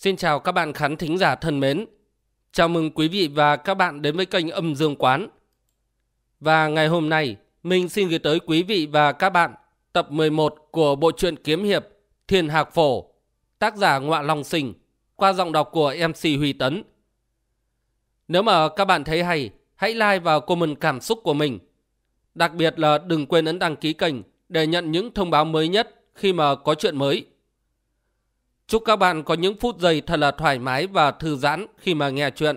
Xin chào các bạn khán thính giả thân mến. Chào mừng quý vị và các bạn đến với kênh Âm Dương Quán. Và ngày hôm nay, mình xin gửi tới quý vị và các bạn tập 11 của bộ truyện kiếm hiệp Thiên Hạc Phổ, tác giả Ngọa Long Sinh, qua giọng đọc của MC Huy Tấn. Nếu mà các bạn thấy hay, hãy like và comment cảm xúc của mình. Đặc biệt là đừng quên ấn đăng ký kênh để nhận những thông báo mới nhất khi mà có chuyện mới. Chúc các bạn có những phút giây thật là thoải mái và thư giãn khi mà nghe chuyện.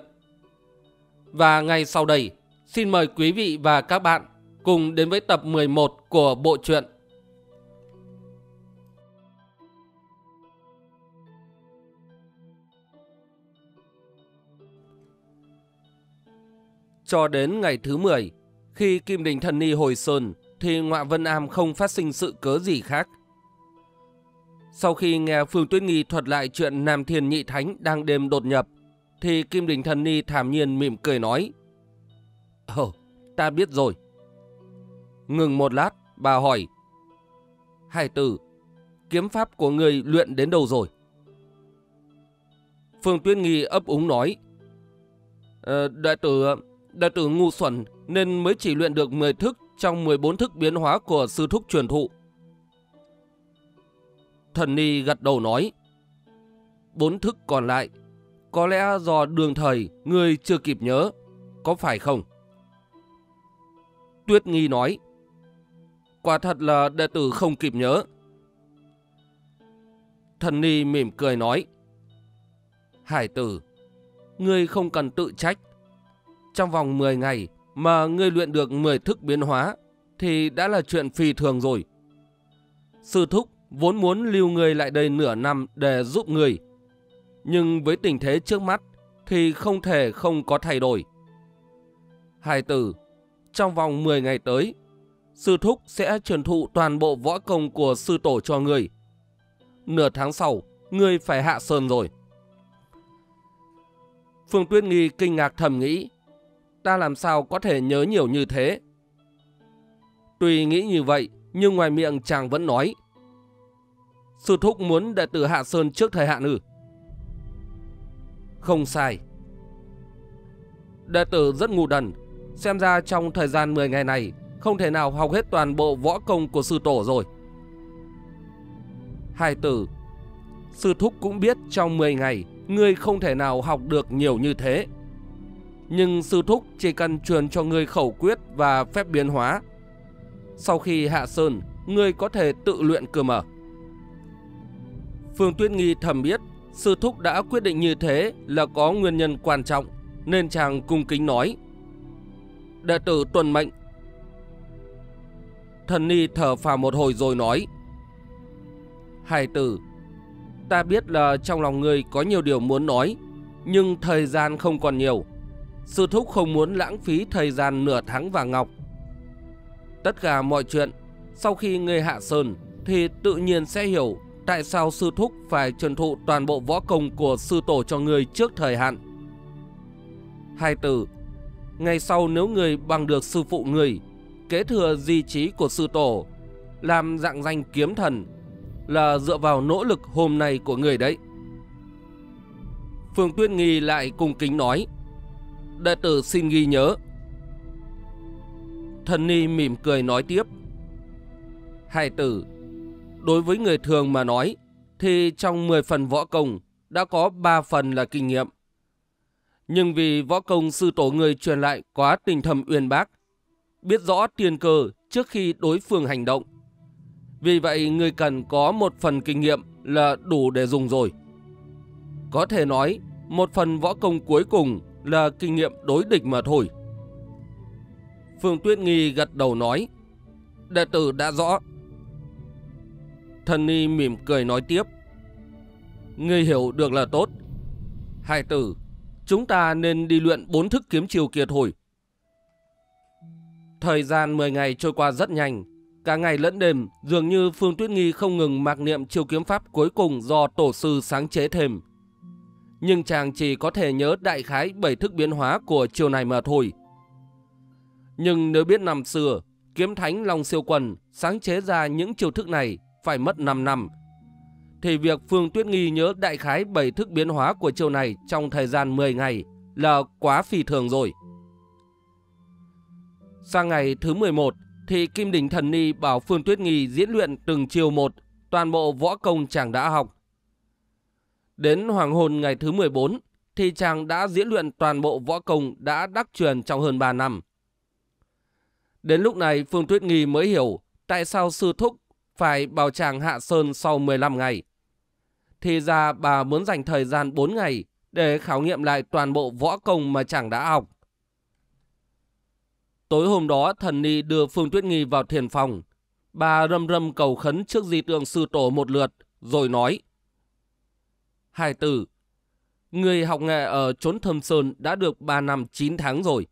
Và ngay sau đây, xin mời quý vị và các bạn cùng đến với tập 11 của bộ truyện. Cho đến ngày thứ 10, khi Kim Đình Thần Ni hồi sơn thì Ngoạ Vân Am không phát sinh sự cớ gì khác sau khi nghe Phương Tuyết Nghi thuật lại chuyện Nam Thiên Nhị Thánh đang đêm đột nhập, thì Kim Đình Thần Ni thảm nhiên mỉm cười nói. Ồ, ta biết rồi. Ngừng một lát, bà hỏi. Hải tử, kiếm pháp của người luyện đến đâu rồi? Phương Tuyết Nghi ấp úng nói. Ờ, đại tử, đại tử ngu xuẩn nên mới chỉ luyện được 10 thức trong 14 thức biến hóa của sư thúc truyền thụ. Thần Ni gật đầu nói. Bốn thức còn lại, có lẽ do đường thời người chưa kịp nhớ, có phải không? Tuyết Nghi nói. Quả thật là đệ tử không kịp nhớ. Thần Ni mỉm cười nói. Hải tử, ngươi không cần tự trách. Trong vòng 10 ngày mà ngươi luyện được 10 thức biến hóa thì đã là chuyện phi thường rồi. Sư Thúc vốn muốn lưu người lại đây nửa năm để giúp người. Nhưng với tình thế trước mắt thì không thể không có thay đổi. Hai tử, trong vòng 10 ngày tới, sư thúc sẽ truyền thụ toàn bộ võ công của sư tổ cho người. Nửa tháng sau, người phải hạ sơn rồi. Phương Tuyết Nghi kinh ngạc thầm nghĩ, ta làm sao có thể nhớ nhiều như thế? Tuy nghĩ như vậy, nhưng ngoài miệng chàng vẫn nói, Sư Thúc muốn đệ tử Hạ Sơn trước thời hạn ư? Không sai. Đệ tử rất ngu đần. Xem ra trong thời gian 10 ngày này không thể nào học hết toàn bộ võ công của sư tổ rồi. Hai tử, sư thúc cũng biết trong 10 ngày ngươi không thể nào học được nhiều như thế. Nhưng sư thúc chỉ cần truyền cho ngươi khẩu quyết và phép biến hóa. Sau khi hạ sơn, ngươi có thể tự luyện cơ mở. Phương Tuyết Nghi thầm biết sư thúc đã quyết định như thế là có nguyên nhân quan trọng, nên chàng cung kính nói. Đệ tử tuần mệnh. Thần Ni thở phào một hồi rồi nói. Hải tử, ta biết là trong lòng ngươi có nhiều điều muốn nói, nhưng thời gian không còn nhiều. Sư thúc không muốn lãng phí thời gian nửa tháng và ngọc. Tất cả mọi chuyện, sau khi ngươi hạ sơn thì tự nhiên sẽ hiểu tại sao sư thúc phải truyền thụ toàn bộ võ công của sư tổ cho người trước thời hạn? Hai tử, ngày sau nếu người bằng được sư phụ người, kế thừa di trí của sư tổ, làm dạng danh kiếm thần, là dựa vào nỗ lực hôm nay của người đấy. Phương tuyên Nghi lại cùng kính nói, đệ tử xin ghi nhớ. Thần Ni mỉm cười nói tiếp, hai tử, Đối với người thường mà nói, thì trong 10 phần võ công đã có 3 phần là kinh nghiệm. Nhưng vì võ công sư tổ người truyền lại quá tình thầm uyên bác, biết rõ tiền cơ trước khi đối phương hành động. Vì vậy người cần có một phần kinh nghiệm là đủ để dùng rồi. Có thể nói, một phần võ công cuối cùng là kinh nghiệm đối địch mà thôi. Phương Tuyết Nghi gật đầu nói, đệ tử đã rõ, Thần y mỉm cười nói tiếp. Ngươi hiểu được là tốt. Hai tử, chúng ta nên đi luyện bốn thức kiếm chiều kia thôi. Thời gian 10 ngày trôi qua rất nhanh. Cả ngày lẫn đêm, dường như Phương Tuyết Nghi không ngừng mặc niệm chiêu kiếm pháp cuối cùng do tổ sư sáng chế thêm. Nhưng chàng chỉ có thể nhớ đại khái bảy thức biến hóa của chiều này mà thôi. Nhưng nếu biết năm xưa, kiếm thánh Long Siêu Quần sáng chế ra những chiêu thức này phải mất 5 năm. Thì việc Phương Tuyết Nghi nhớ đại khái bảy thức biến hóa của chiều này trong thời gian 10 ngày là quá phi thường rồi. Sang ngày thứ 11 thì Kim Đình Thần Ni bảo Phương Tuyết Nghi diễn luyện từng chiều một toàn bộ võ công chàng đã học. Đến hoàng hôn ngày thứ 14 thì chàng đã diễn luyện toàn bộ võ công đã đắc truyền trong hơn 3 năm. Đến lúc này Phương Tuyết Nghi mới hiểu tại sao sư thúc phải bảo chàng hạ sơn sau 15 ngày. Thì ra bà muốn dành thời gian 4 ngày để khảo nghiệm lại toàn bộ võ công mà chàng đã học. Tối hôm đó, thần ni đưa Phương Tuyết Nghi vào thiền phòng. Bà râm râm cầu khấn trước di tượng sư tổ một lượt, rồi nói. Hai tử, người học nghệ ở chốn thâm sơn đã được 3 năm 9 tháng rồi.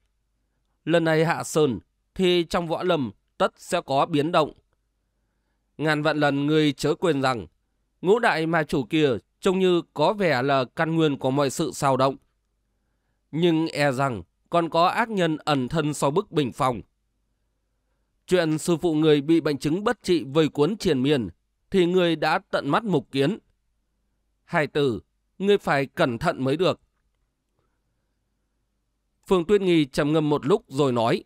Lần này hạ sơn, thì trong võ lâm tất sẽ có biến động. Ngàn vạn lần ngươi chớ quên rằng, ngũ đại ma chủ kia trông như có vẻ là căn nguyên của mọi sự sao động. Nhưng e rằng còn có ác nhân ẩn thân sau bức bình phòng. Chuyện sư phụ người bị bệnh chứng bất trị vây cuốn triền miền thì người đã tận mắt mục kiến. Hai tử, người phải cẩn thận mới được. Phương Tuyết Nghi trầm ngâm một lúc rồi nói.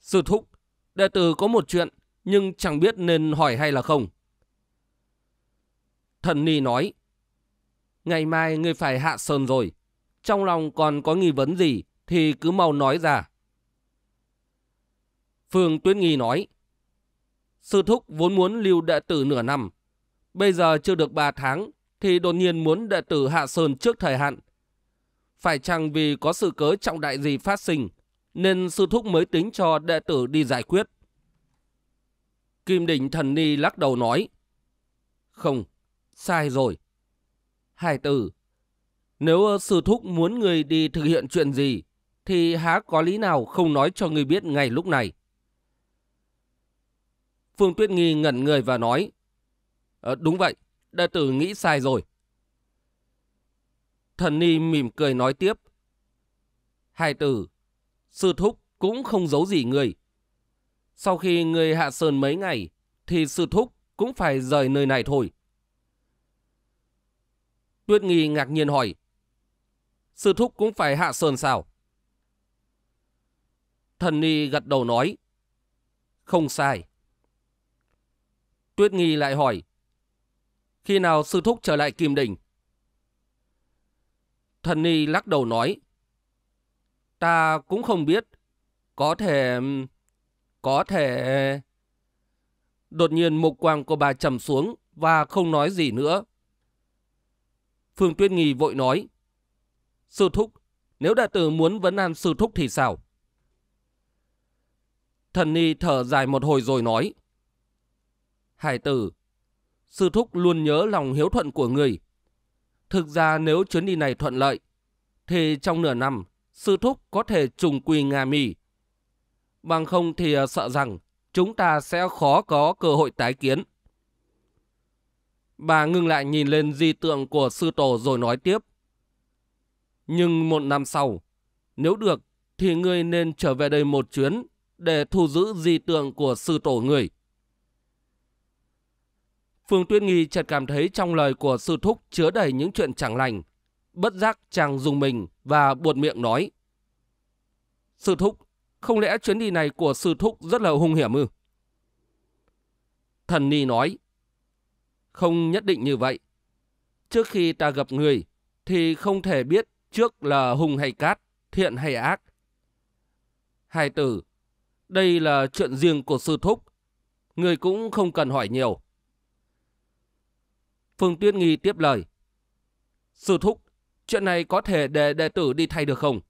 Sư thúc, đệ tử có một chuyện nhưng chẳng biết nên hỏi hay là không. Thần Ni nói, ngày mai ngươi phải hạ sơn rồi, trong lòng còn có nghi vấn gì thì cứ mau nói ra. Phương Tuyết Nghi nói, Sư Thúc vốn muốn lưu đệ tử nửa năm, bây giờ chưa được ba tháng thì đột nhiên muốn đệ tử hạ sơn trước thời hạn. Phải chăng vì có sự cớ trọng đại gì phát sinh nên Sư Thúc mới tính cho đệ tử đi giải quyết? Kim Định Thần Ni lắc đầu nói. Không, sai rồi. Hai Tử, Nếu sư thúc muốn người đi thực hiện chuyện gì, thì há có lý nào không nói cho người biết ngay lúc này. Phương Tuyết Nghi ngẩn người và nói. À, đúng vậy, đệ tử nghĩ sai rồi. Thần Ni mỉm cười nói tiếp. Hai tử, sư thúc cũng không giấu gì người. Sau khi người hạ sơn mấy ngày, thì sư thúc cũng phải rời nơi này thôi. Tuyết Nghi ngạc nhiên hỏi, sư thúc cũng phải hạ sơn sao? Thần Ni gật đầu nói, không sai. Tuyết Nghi lại hỏi, khi nào sư thúc trở lại Kim Đình? Thần Ni lắc đầu nói, ta cũng không biết, có thể... Có thể... Đột nhiên mục quang của bà trầm xuống và không nói gì nữa. Phương Tuyết Nghi vội nói. Sư Thúc, nếu đại tử muốn vấn an Sư Thúc thì sao? Thần Ni thở dài một hồi rồi nói. Hải tử, Sư Thúc luôn nhớ lòng hiếu thuận của người. Thực ra nếu chuyến đi này thuận lợi, thì trong nửa năm, Sư Thúc có thể trùng quy Nga Mì bằng không thì à, sợ rằng chúng ta sẽ khó có cơ hội tái kiến. Bà ngừng lại nhìn lên di tượng của sư tổ rồi nói tiếp. Nhưng một năm sau, nếu được thì ngươi nên trở về đây một chuyến để thu giữ di tượng của sư tổ người. Phương tuyên Nghi chợt cảm thấy trong lời của sư thúc chứa đầy những chuyện chẳng lành. Bất giác chàng dùng mình và buột miệng nói. Sư thúc không lẽ chuyến đi này của sư thúc rất là hung hiểm ư? Thần Ni nói, không nhất định như vậy. Trước khi ta gặp người, thì không thể biết trước là hung hay cát, thiện hay ác. Hai tử, đây là chuyện riêng của sư thúc. Người cũng không cần hỏi nhiều. Phương Tuyết Nghi tiếp lời. Sư thúc, chuyện này có thể để đệ tử đi thay được không?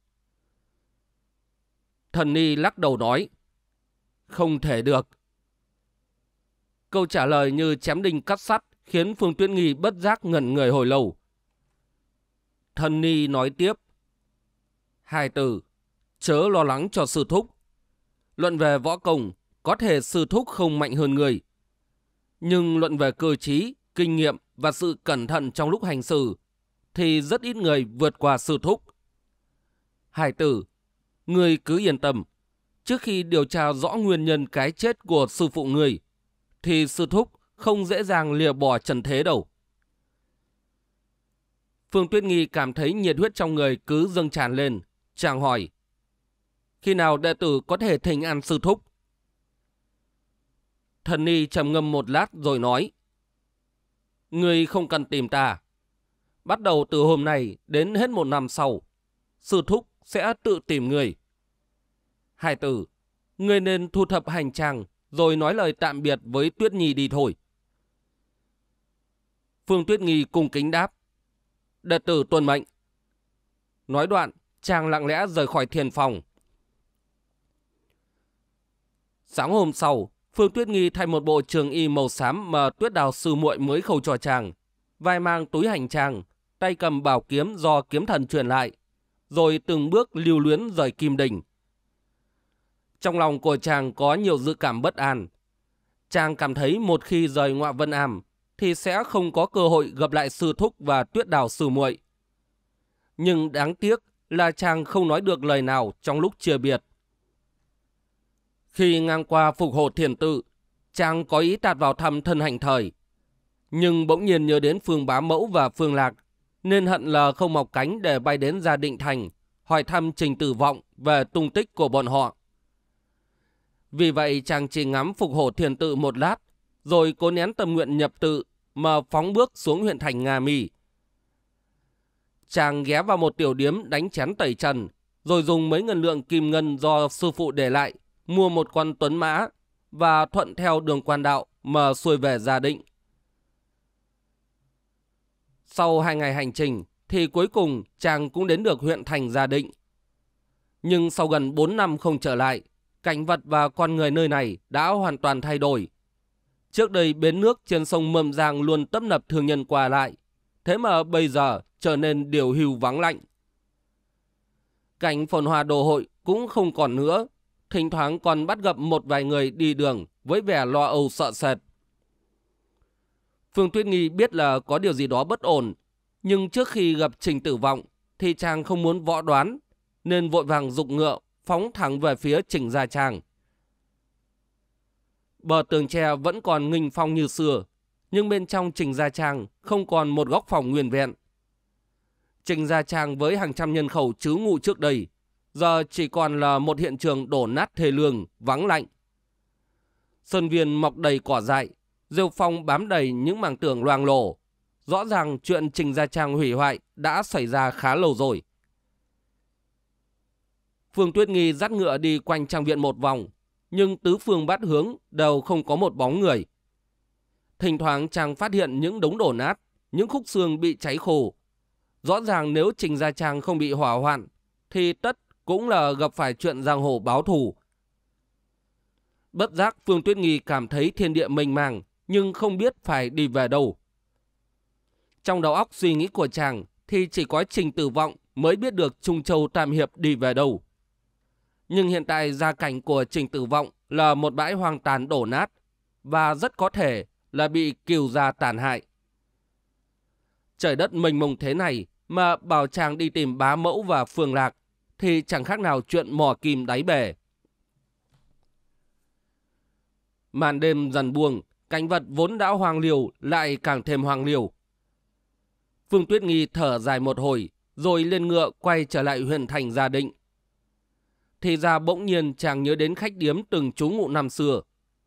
Thần y lắc đầu nói. Không thể được. Câu trả lời như chém đinh cắt sắt khiến Phương Tuyết Nghi bất giác ngẩn người hồi lâu. Thần ni nói tiếp. Hai từ, chớ lo lắng cho sư thúc. Luận về võ công, có thể sư thúc không mạnh hơn người. Nhưng luận về cơ trí, kinh nghiệm và sự cẩn thận trong lúc hành xử, thì rất ít người vượt qua sư thúc. Hải tử, Người cứ yên tâm. Trước khi điều tra rõ nguyên nhân cái chết của sư phụ người, thì sư thúc không dễ dàng lìa bỏ trần thế đâu. Phương Tuyết Nghi cảm thấy nhiệt huyết trong người cứ dâng tràn lên. Chàng hỏi, khi nào đệ tử có thể thỉnh an sư thúc? Thần Ni trầm ngâm một lát rồi nói, Ngươi không cần tìm ta. Bắt đầu từ hôm nay đến hết một năm sau, sư thúc sẽ tự tìm người. Hải tử, ngươi nên thu thập hành trang rồi nói lời tạm biệt với Tuyết Nhi đi thôi. Phương Tuyết Nhi cung kính đáp. Đệ tử tuân mệnh. Nói đoạn, chàng lặng lẽ rời khỏi thiền phòng. Sáng hôm sau, Phương Tuyết Nghi thay một bộ trường y màu xám mà Tuyết Đào sư muội mới khâu cho chàng. Vai mang túi hành trang, tay cầm bảo kiếm do kiếm thần truyền lại, rồi từng bước lưu luyến rời Kim Đình. Trong lòng của chàng có nhiều dự cảm bất an. Chàng cảm thấy một khi rời ngoại Vân Am thì sẽ không có cơ hội gặp lại sư thúc và tuyết đào sư muội. Nhưng đáng tiếc là chàng không nói được lời nào trong lúc chia biệt. Khi ngang qua phục hộ thiền tự, chàng có ý tạt vào thăm thân hành thời. Nhưng bỗng nhiên nhớ đến phương bá mẫu và phương lạc nên hận là không mọc cánh để bay đến gia định thành, hỏi thăm trình tử vọng về tung tích của bọn họ. Vì vậy chàng chỉ ngắm phục hổ thiền tự một lát, rồi cố nén tâm nguyện nhập tự mà phóng bước xuống huyện thành Nga Mì. Chàng ghé vào một tiểu điếm đánh chén tẩy trần, rồi dùng mấy ngân lượng kim ngân do sư phụ để lại, mua một con tuấn mã và thuận theo đường quan đạo mà xuôi về gia định. Sau hai ngày hành trình thì cuối cùng chàng cũng đến được huyện thành Gia Định. Nhưng sau gần 4 năm không trở lại, cảnh vật và con người nơi này đã hoàn toàn thay đổi. Trước đây bến nước trên sông Mâm Giang luôn tấp nập thương nhân qua lại, thế mà bây giờ trở nên điều hưu vắng lạnh. Cảnh phồn hoa đồ hội cũng không còn nữa, thỉnh thoảng còn bắt gặp một vài người đi đường với vẻ lo âu sợ sệt. Phương Tuyết Nghi biết là có điều gì đó bất ổn, nhưng trước khi gặp Trình Tử Vọng thì chàng không muốn võ đoán, nên vội vàng dục ngựa phóng thẳng về phía Trình Gia Trang. Bờ tường tre vẫn còn nghinh phong như xưa, nhưng bên trong Trình Gia Trang không còn một góc phòng nguyên vẹn. Trình Gia Trang với hàng trăm nhân khẩu trú ngụ trước đây, giờ chỉ còn là một hiện trường đổ nát thề lương, vắng lạnh. Sơn viên mọc đầy cỏ dại, rêu phong bám đầy những mảng tường loang lổ. Rõ ràng chuyện Trình Gia Trang hủy hoại đã xảy ra khá lâu rồi. Phương Tuyết Nghi dắt ngựa đi quanh trang viện một vòng, nhưng tứ phương bát hướng đều không có một bóng người. Thỉnh thoảng chàng phát hiện những đống đổ nát, những khúc xương bị cháy khổ. Rõ ràng nếu Trình Gia Trang không bị hỏa hoạn, thì tất cũng là gặp phải chuyện giang hồ báo thù. Bất giác Phương Tuyết Nghi cảm thấy thiên địa mênh màng nhưng không biết phải đi về đâu. Trong đầu óc suy nghĩ của chàng thì chỉ có trình tử vọng mới biết được Trung Châu Tam Hiệp đi về đâu. Nhưng hiện tại gia cảnh của trình tử vọng là một bãi hoang tàn đổ nát và rất có thể là bị kiều gia tàn hại. Trời đất mênh mông thế này mà bảo chàng đi tìm bá mẫu và phương lạc thì chẳng khác nào chuyện mò kim đáy bể. Màn đêm dần buông, cảnh vật vốn đã hoàng liều lại càng thêm hoàng liều. Phương Tuyết Nghi thở dài một hồi, rồi lên ngựa quay trở lại huyện thành Gia Định. Thì ra bỗng nhiên chàng nhớ đến khách điếm từng trú ngụ năm xưa.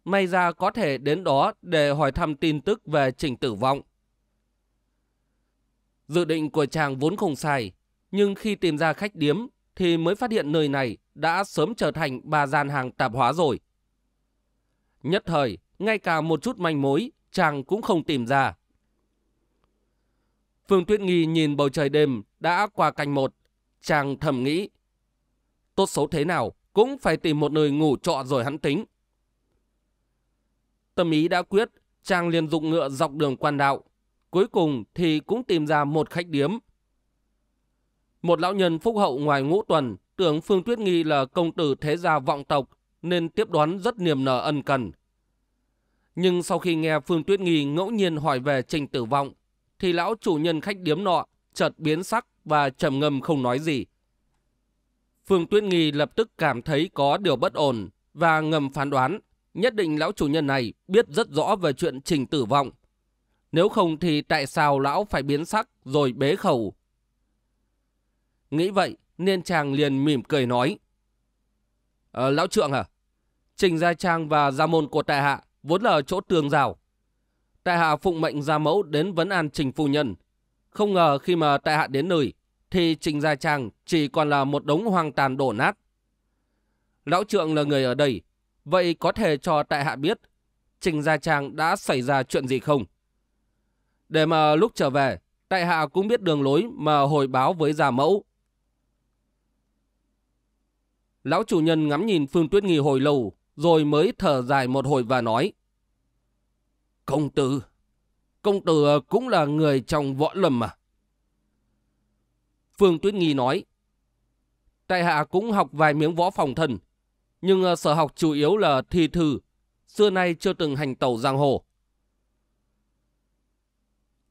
May ra có thể đến đó để hỏi thăm tin tức về trình tử vong. Dự định của chàng vốn không sai, nhưng khi tìm ra khách điếm thì mới phát hiện nơi này đã sớm trở thành ba gian hàng tạp hóa rồi. Nhất thời, ngay cả một chút manh mối, chàng cũng không tìm ra. Phương Tuyết Nghi nhìn bầu trời đêm đã qua canh một, chàng thầm nghĩ. Tốt xấu thế nào cũng phải tìm một nơi ngủ trọ rồi hắn tính. Tâm ý đã quyết, chàng liền dụng ngựa dọc đường quan đạo. Cuối cùng thì cũng tìm ra một khách điếm. Một lão nhân phúc hậu ngoài ngũ tuần, tưởng Phương Tuyết Nghi là công tử thế gia vọng tộc, nên tiếp đoán rất niềm nở ân cần. Nhưng sau khi nghe Phương Tuyết Nghi ngẫu nhiên hỏi về Trình Tử vọng, thì lão chủ nhân khách điếm nọ chợt biến sắc và trầm ngâm không nói gì. Phương Tuyết Nghi lập tức cảm thấy có điều bất ổn và ngầm phán đoán nhất định lão chủ nhân này biết rất rõ về chuyện Trình Tử vọng. Nếu không thì tại sao lão phải biến sắc rồi bế khẩu? Nghĩ vậy, nên chàng liền mỉm cười nói. À, lão trượng à, Trình Gia Trang và Gia Môn của tại hạ vốn là chỗ tường rào. Tại hạ phụng mệnh ra mẫu đến vấn an trình phu nhân. Không ngờ khi mà tại hạ đến nơi, thì trình gia trang chỉ còn là một đống hoang tàn đổ nát. Lão trượng là người ở đây, vậy có thể cho tại hạ biết trình gia trang đã xảy ra chuyện gì không? Để mà lúc trở về, tại hạ cũng biết đường lối mà hồi báo với gia mẫu. Lão chủ nhân ngắm nhìn Phương Tuyết Nghi hồi lâu, rồi mới thở dài một hồi và nói. Công tử, công tử ờ, cũng là người trong võ lâm mà. Phương Tuyết Nghi nói, tại hạ cũng học vài miếng võ phòng thân, nhưng ờ, sở học chủ yếu là thi thư, xưa nay chưa từng hành tẩu giang hồ.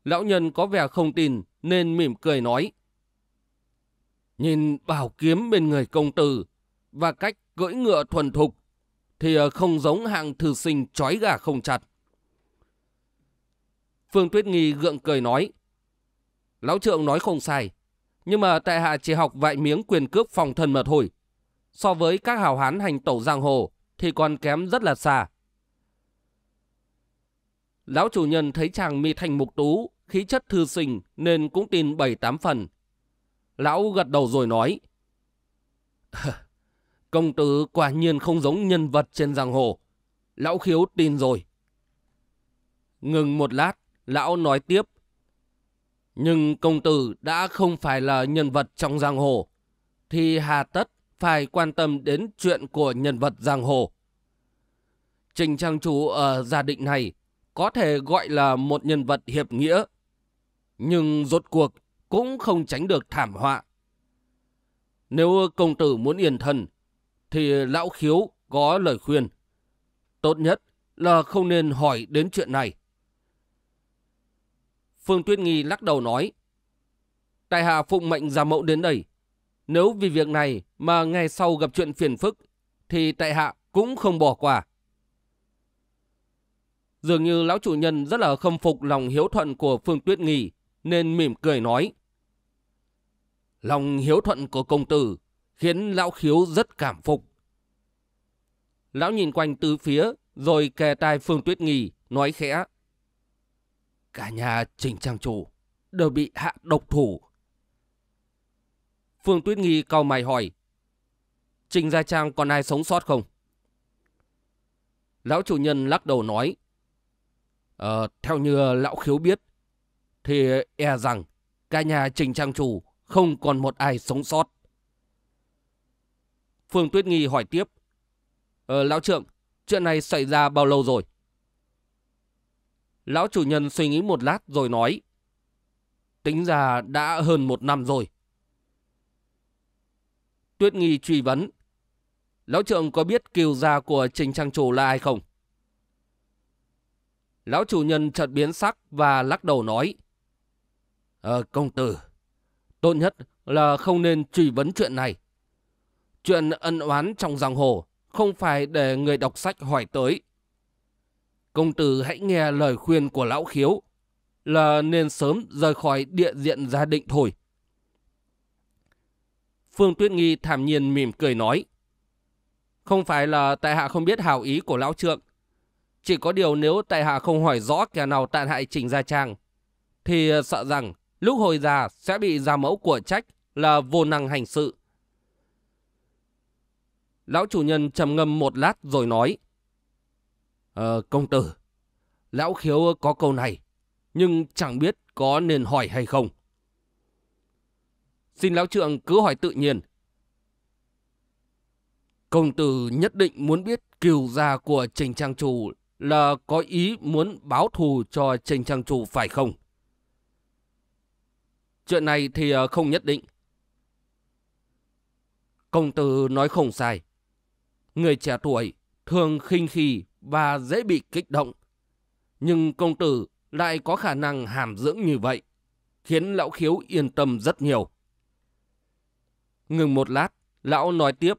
Lão nhân có vẻ không tin nên mỉm cười nói. Nhìn bảo kiếm bên người công tử và cách cưỡi ngựa thuần thục thì ờ, không giống hạng thư sinh trói gà không chặt. Phương Tuyết Nghi gượng cười nói. Lão trượng nói không sai. Nhưng mà tại hạ chỉ học vài miếng quyền cướp phòng thân mà thôi. So với các hào hán hành tẩu giang hồ thì còn kém rất là xa. Lão chủ nhân thấy chàng mi thành mục tú, khí chất thư sinh nên cũng tin bảy tám phần. Lão gật đầu rồi nói. Công tử quả nhiên không giống nhân vật trên giang hồ. Lão khiếu tin rồi. Ngừng một lát, Lão nói tiếp. Nhưng công tử đã không phải là nhân vật trong giang hồ, thì hà tất phải quan tâm đến chuyện của nhân vật giang hồ. Trình Trang Chủ ở gia định này có thể gọi là một nhân vật hiệp nghĩa, nhưng rốt cuộc cũng không tránh được thảm họa. Nếu công tử muốn yên thân, thì lão khiếu có lời khuyên. Tốt nhất là không nên hỏi đến chuyện này. Phương Tuyết Nghi lắc đầu nói. Tại hạ phụng mệnh giả mẫu đến đây. Nếu vì việc này mà ngày sau gặp chuyện phiền phức, thì tại hạ cũng không bỏ qua. Dường như lão chủ nhân rất là khâm phục lòng hiếu thuận của Phương Tuyết Nghi, nên mỉm cười nói. Lòng hiếu thuận của công tử khiến lão khiếu rất cảm phục. Lão nhìn quanh tứ phía, rồi kề tai Phương Tuyết Nghi, nói khẽ. Cả nhà trình trang chủ đều bị hạ độc thủ. Phương Tuyết Nghi cau mày hỏi. Trình Gia Trang còn ai sống sót không? Lão chủ nhân lắc đầu nói. Ờ, theo như lão khiếu biết, thì e rằng cả nhà trình trang chủ không còn một ai sống sót. Phương Tuyết Nghi hỏi tiếp. Ờ, lão trượng, chuyện này xảy ra bao lâu rồi? Lão chủ nhân suy nghĩ một lát rồi nói. Tính ra đã hơn một năm rồi. Tuyết Nghi truy vấn. Lão trượng có biết kiều gia của Trình Trang Chủ là ai không? Lão chủ nhân chợt biến sắc và lắc đầu nói. Ờ, công tử, tốt nhất là không nên truy vấn chuyện này. Chuyện ân oán trong giang hồ không phải để người đọc sách hỏi tới công tử hãy nghe lời khuyên của lão khiếu, là nên sớm rời khỏi địa diện gia định thôi. Phương Tuyết Nghi thảm nhiên mỉm cười nói, không phải là tại hạ không biết hảo ý của lão trượng, chỉ có điều nếu tại hạ không hỏi rõ kẻ nào tàn hại Trình Gia Trang, thì sợ rằng lúc hồi già sẽ bị gia mẫu của trách là vô năng hành sự. Lão chủ nhân trầm ngâm một lát rồi nói. Ờ, công tử, lão khiếu có câu này, nhưng chẳng biết có nên hỏi hay không. Xin lão trượng cứ hỏi tự nhiên. Công tử nhất định muốn biết kiều gia của Trình Trang Chủ là có ý muốn báo thù cho Trình Trang Chủ phải không? Chuyện này thì ờ, không nhất định. Công tử nói không sai. Người trẻ tuổi thường khinh khi và dễ bị kích động. Nhưng công tử lại có khả năng hàm dưỡng như vậy, khiến lão khiếu yên tâm rất nhiều. Ngừng một lát, lão nói tiếp.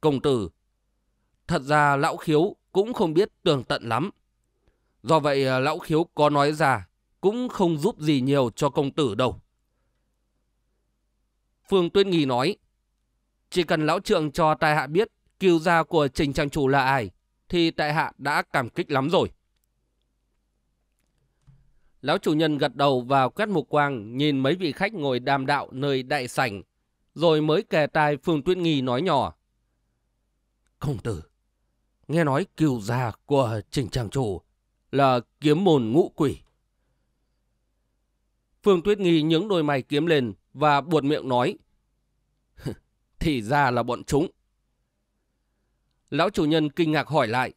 Công tử, thật ra lão khiếu cũng không biết tường tận lắm. Do vậy à, lão khiếu có nói ra cũng không giúp gì nhiều cho công tử đâu. Phương tuyên Nghi nói, chỉ cần lão trượng cho tai hạ biết kiêu gia của trình trang chủ là ai, thì tại hạ đã cảm kích lắm rồi. Lão chủ nhân gật đầu và quét mục quang nhìn mấy vị khách ngồi đàm đạo nơi đại sảnh, rồi mới kè tai Phương Tuyết Nghi nói nhỏ. Công tử, nghe nói kiều già của trình trang chủ là kiếm môn ngũ quỷ. Phương Tuyết Nghi những đôi mày kiếm lên và buột miệng nói. Thì ra là bọn chúng. Lão chủ nhân kinh ngạc hỏi lại.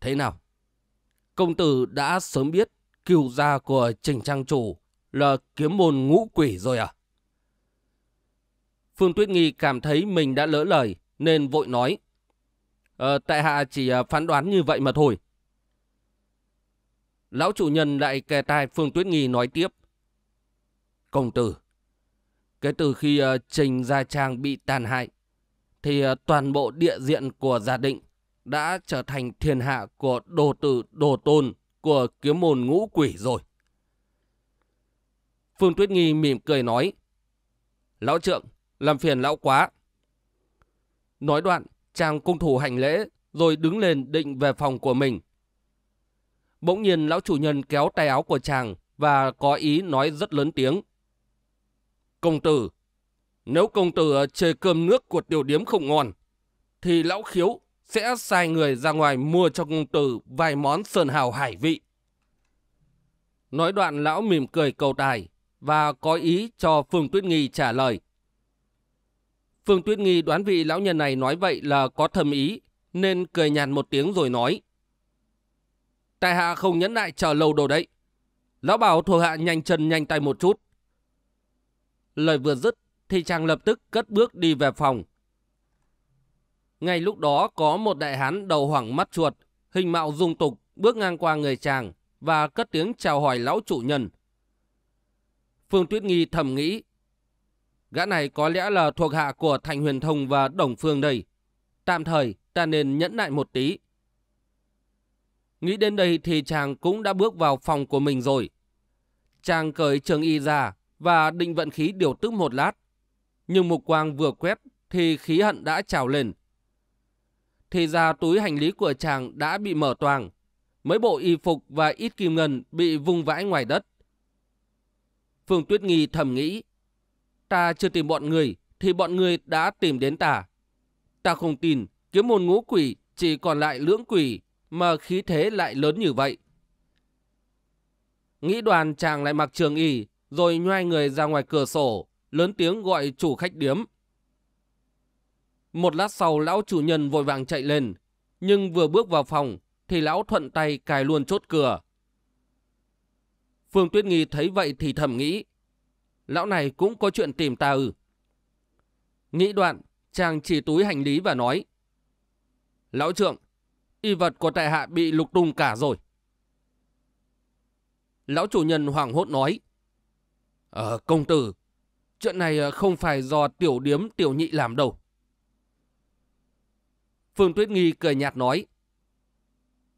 Thế nào? Công tử đã sớm biết cựu gia của trình trang chủ là kiếm môn ngũ quỷ rồi à? Phương Tuyết Nghi cảm thấy mình đã lỡ lời nên vội nói. Ờ, tại hạ chỉ à, phán đoán như vậy mà thôi. Lão chủ nhân lại kề tai Phương Tuyết Nghi nói tiếp. Công tử, kể từ khi uh, Trình Gia Trang bị tàn hại, thì ờ, toàn bộ địa diện của Gia Định đã trở thành thiên hạ của đồ tử đồ tôn của kiếm môn ngũ quỷ rồi. Phương Tuyết Nghi mỉm cười nói, Lão trượng, làm phiền lão quá. Nói đoạn, chàng cung thủ hành lễ rồi đứng lên định về phòng của mình. Bỗng nhiên lão chủ nhân kéo tay áo của chàng và có ý nói rất lớn tiếng. Công tử, nếu công tử ờ, chê cơm nước của tiểu điếm không ngon, thì lão khiếu sẽ sai người ra ngoài mua cho công tử vài món sơn hào hải vị. Nói đoạn lão mỉm cười cầu tài và có ý cho Phương Tuyết Nghi trả lời. Phương Tuyết Nghi đoán vị lão nhân này nói vậy là có thầm ý, nên cười nhàn một tiếng rồi nói. tài hạ không nhẫn nại chờ lâu đồ đấy. Lão bảo thuộc hạ nhanh chân nhanh tay một chút. Lời vừa dứt, thì chàng lập tức cất bước đi về phòng. Ngay lúc đó có một đại hán đầu hoảng mắt chuột, hình mạo dung tục bước ngang qua người chàng và cất tiếng chào hỏi lão chủ nhân. Phương Tuyết Nghi thầm nghĩ, gã này có lẽ là thuộc hạ của Thành Huyền Thông và Đồng Phương đây. Tạm thời ta nên nhẫn lại một tí. Nghĩ đến đây thì chàng cũng đã bước vào phòng của mình rồi. Chàng cởi trường y ra và định vận khí điều tức một lát. Nhưng mục quang vừa quét thì khí hận đã trào lên. Thì ra túi hành lý của chàng đã bị mở toang. Mấy bộ y phục và ít kim ngân bị vung vãi ngoài đất. Phương Tuyết Nghi thầm nghĩ. Ta chưa tìm bọn người thì bọn người đã tìm đến ta. Ta không tin kiếm môn ngũ quỷ chỉ còn lại lưỡng quỷ mà khí thế lại lớn như vậy. Nghĩ đoàn chàng lại mặc trường y rồi nhoai người ra ngoài cửa sổ lớn tiếng gọi chủ khách điếm. Một lát sau lão chủ nhân vội vàng chạy lên, nhưng vừa bước vào phòng thì lão thuận tay cài luôn chốt cửa. Phương Tuyết Nghi thấy vậy thì thầm nghĩ, lão này cũng có chuyện tìm ta ư. Nghĩ đoạn, chàng chỉ túi hành lý và nói, Lão trượng, y vật của tại hạ bị lục tung cả rồi. Lão chủ nhân hoảng hốt nói, Ờ, công tử, Chuyện này ờ, không phải do tiểu điếm tiểu nhị làm đâu. Phương Tuyết Nghi cười nhạt nói.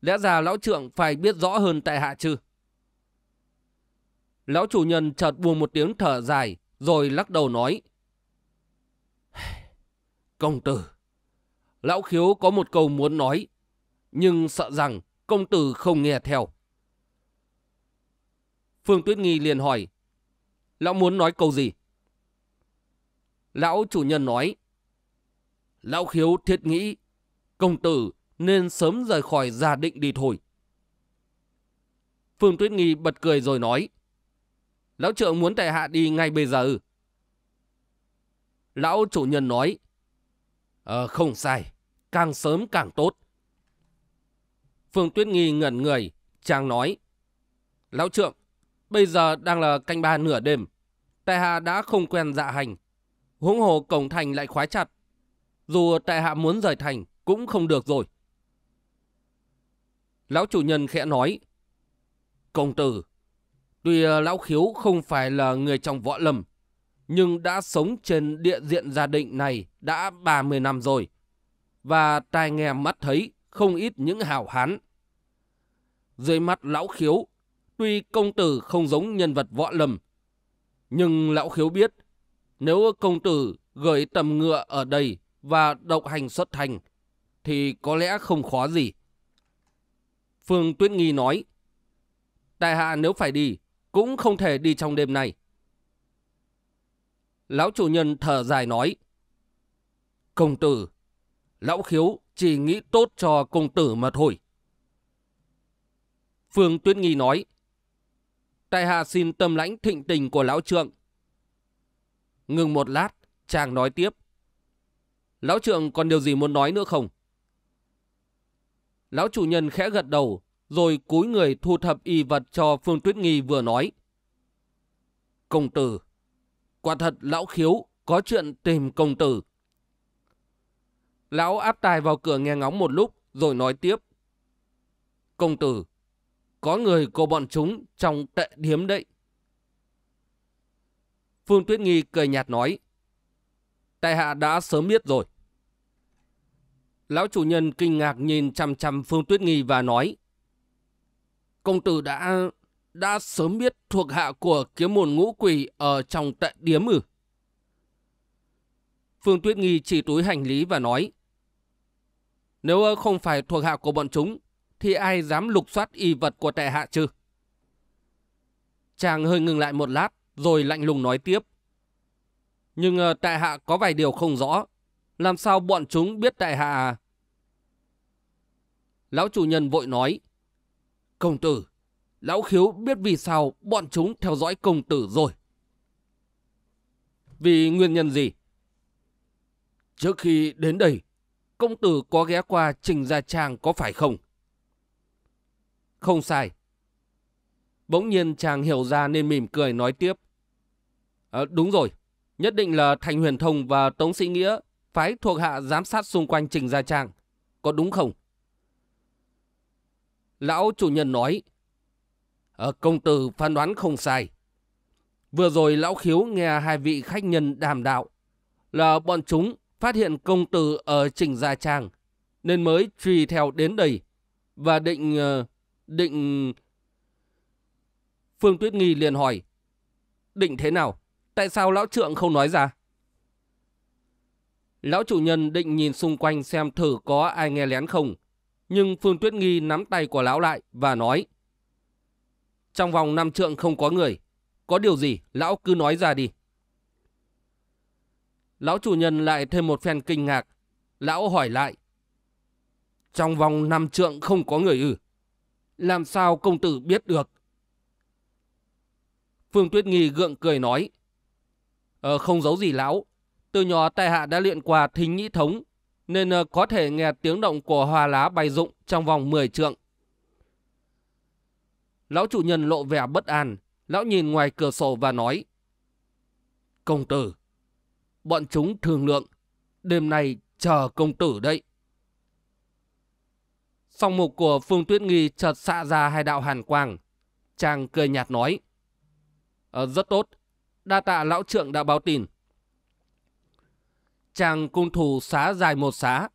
Lẽ ra lão trượng phải biết rõ hơn tại hạ chứ. Lão chủ nhân chợt buông một tiếng thở dài rồi lắc đầu nói. Công tử, lão khiếu có một câu muốn nói, nhưng sợ rằng công tử không nghe theo. Phương Tuyết Nghi liền hỏi, lão muốn nói câu gì? Lão chủ nhân nói, Lão khiếu thiết nghĩ, công tử nên sớm rời khỏi gia định đi thôi. Phương Tuyết Nghi bật cười rồi nói, Lão trưởng muốn tại hạ đi ngay bây giờ. Lão chủ nhân nói, Ờ không sai, càng sớm càng tốt. Phương Tuyết Nghi ngẩn người, chàng nói, Lão trượng, bây giờ đang là canh ba nửa đêm, tại hạ đã không quen dạ hành, huống hồ cổng thành lại khóa chặt. Dù tại hạ muốn rời thành cũng không được rồi. Lão chủ nhân khẽ nói. Công tử, tuy à, lão khiếu không phải là người trong võ lâm, nhưng đã sống trên địa diện gia định này đã 30 năm rồi. Và tai nghe mắt thấy không ít những hào hán. Dưới mắt lão khiếu, tuy công tử không giống nhân vật võ lâm, nhưng lão khiếu biết nếu công tử gửi tầm ngựa ở đây và độc hành xuất thành, thì có lẽ không khó gì. Phương Tuyết Nghi nói, Tại hạ nếu phải đi, cũng không thể đi trong đêm này. Lão chủ nhân thở dài nói, Công tử, lão khiếu chỉ nghĩ tốt cho công tử mà thôi. Phương Tuyết Nghi nói, Tại hạ xin tâm lãnh thịnh tình của lão trượng Ngừng một lát, chàng nói tiếp. Lão trượng còn điều gì muốn nói nữa không? Lão chủ nhân khẽ gật đầu, rồi cúi người thu thập y vật cho Phương Tuyết Nghi vừa nói. Công tử, quả thật lão khiếu có chuyện tìm công tử. Lão áp tài vào cửa nghe ngóng một lúc rồi nói tiếp. Công tử, có người của bọn chúng trong tệ điếm đấy. Phương Tuyết Nghi cười nhạt nói. Tại hạ đã sớm biết rồi. Lão chủ nhân kinh ngạc nhìn chăm chăm Phương Tuyết Nghi và nói. Công tử đã... đã sớm biết thuộc hạ của kiếm môn ngũ quỷ ở trong tệ điếm ư. Phương Tuyết Nghi chỉ túi hành lý và nói. Nếu không phải thuộc hạ của bọn chúng, thì ai dám lục soát y vật của tệ hạ chứ? Chàng hơi ngừng lại một lát, rồi lạnh lùng nói tiếp. Nhưng ờ, tại hạ có vài điều không rõ. Làm sao bọn chúng biết tại hạ à? Lão chủ nhân vội nói. Công tử, lão khiếu biết vì sao bọn chúng theo dõi công tử rồi. Vì nguyên nhân gì? Trước khi đến đây, công tử có ghé qua Trình Gia Trang có phải không? Không sai. Bỗng nhiên chàng hiểu ra nên mỉm cười nói tiếp. À, đúng rồi, nhất định là Thành Huyền Thông và Tống Sĩ Nghĩa phái thuộc hạ giám sát xung quanh Trình Gia Trang. Có đúng không? Lão chủ nhân nói, à, công tử phán đoán không sai. Vừa rồi lão khiếu nghe hai vị khách nhân đàm đạo là bọn chúng phát hiện công tử ở Trình Gia Trang nên mới truy theo đến đây và định... Ờ, định... Phương Tuyết Nghi liền hỏi, định thế nào? Tại sao lão trượng không nói ra? Lão chủ nhân định nhìn xung quanh xem thử có ai nghe lén không. Nhưng Phương Tuyết Nghi nắm tay của lão lại và nói. Trong vòng năm trượng không có người. Có điều gì lão cứ nói ra đi. Lão chủ nhân lại thêm một phen kinh ngạc. Lão hỏi lại. Trong vòng năm trượng không có người ư. Làm sao công tử biết được? Phương Tuyết Nghi gượng cười nói. Ờ, không giấu gì lão, từ nhỏ tại hạ đã luyện qua thính nhĩ thống, nên ờ, có thể nghe tiếng động của hoa lá bay rụng trong vòng 10 trượng. Lão chủ nhân lộ vẻ bất an, lão nhìn ngoài cửa sổ và nói. Công tử, bọn chúng thương lượng, đêm nay chờ công tử đây Song mục của Phương Tuyết Nghi chợt xạ ra hai đạo hàn quang. Chàng cười nhạt nói. Ờ, rất tốt, đa tạ lão trượng đã báo tin. Chàng cung thủ xá dài một xá.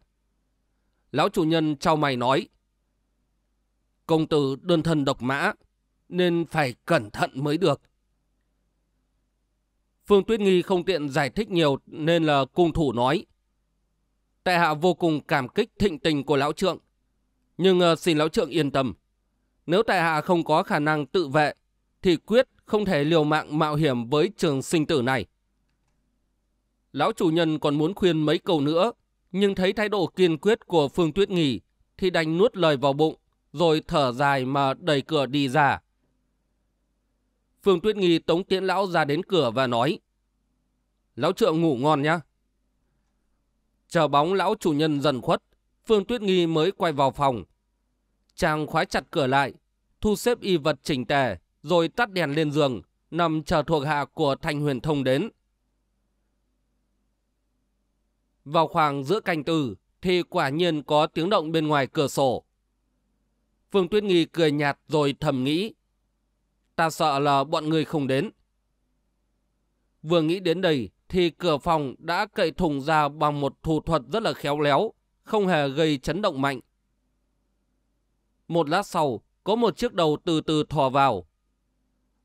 Lão chủ nhân trao mày nói. Công tử đơn thân độc mã, nên phải cẩn thận mới được. Phương Tuyết Nghi không tiện giải thích nhiều nên là cung thủ nói. Tại hạ vô cùng cảm kích thịnh tình của lão trượng. Nhưng ờ, xin lão trượng yên tâm. Nếu tại hạ không có khả năng tự vệ, thì quyết không thể liều mạng mạo hiểm với trường sinh tử này. Lão chủ nhân còn muốn khuyên mấy câu nữa, nhưng thấy thái độ kiên quyết của Phương Tuyết Nghỉ thì đành nuốt lời vào bụng, rồi thở dài mà đẩy cửa đi ra. Phương Tuyết nghỉ tống tiễn lão ra đến cửa và nói Lão trượng ngủ ngon nhá. Chờ bóng lão chủ nhân dần khuất, Phương Tuyết Nghi mới quay vào phòng. Chàng khóa chặt cửa lại, thu xếp y vật chỉnh tề, rồi tắt đèn lên giường, nằm chờ thuộc hạ của Thanh Huyền Thông đến. Vào khoảng giữa canh tử thì quả nhiên có tiếng động bên ngoài cửa sổ. Phương Tuyết Nghi cười nhạt rồi thầm nghĩ. Ta sợ là bọn người không đến. Vừa nghĩ đến đây thì cửa phòng đã cậy thùng ra bằng một thủ thuật rất là khéo léo, không hề gây chấn động mạnh. Một lát sau, có một chiếc đầu từ từ thò vào,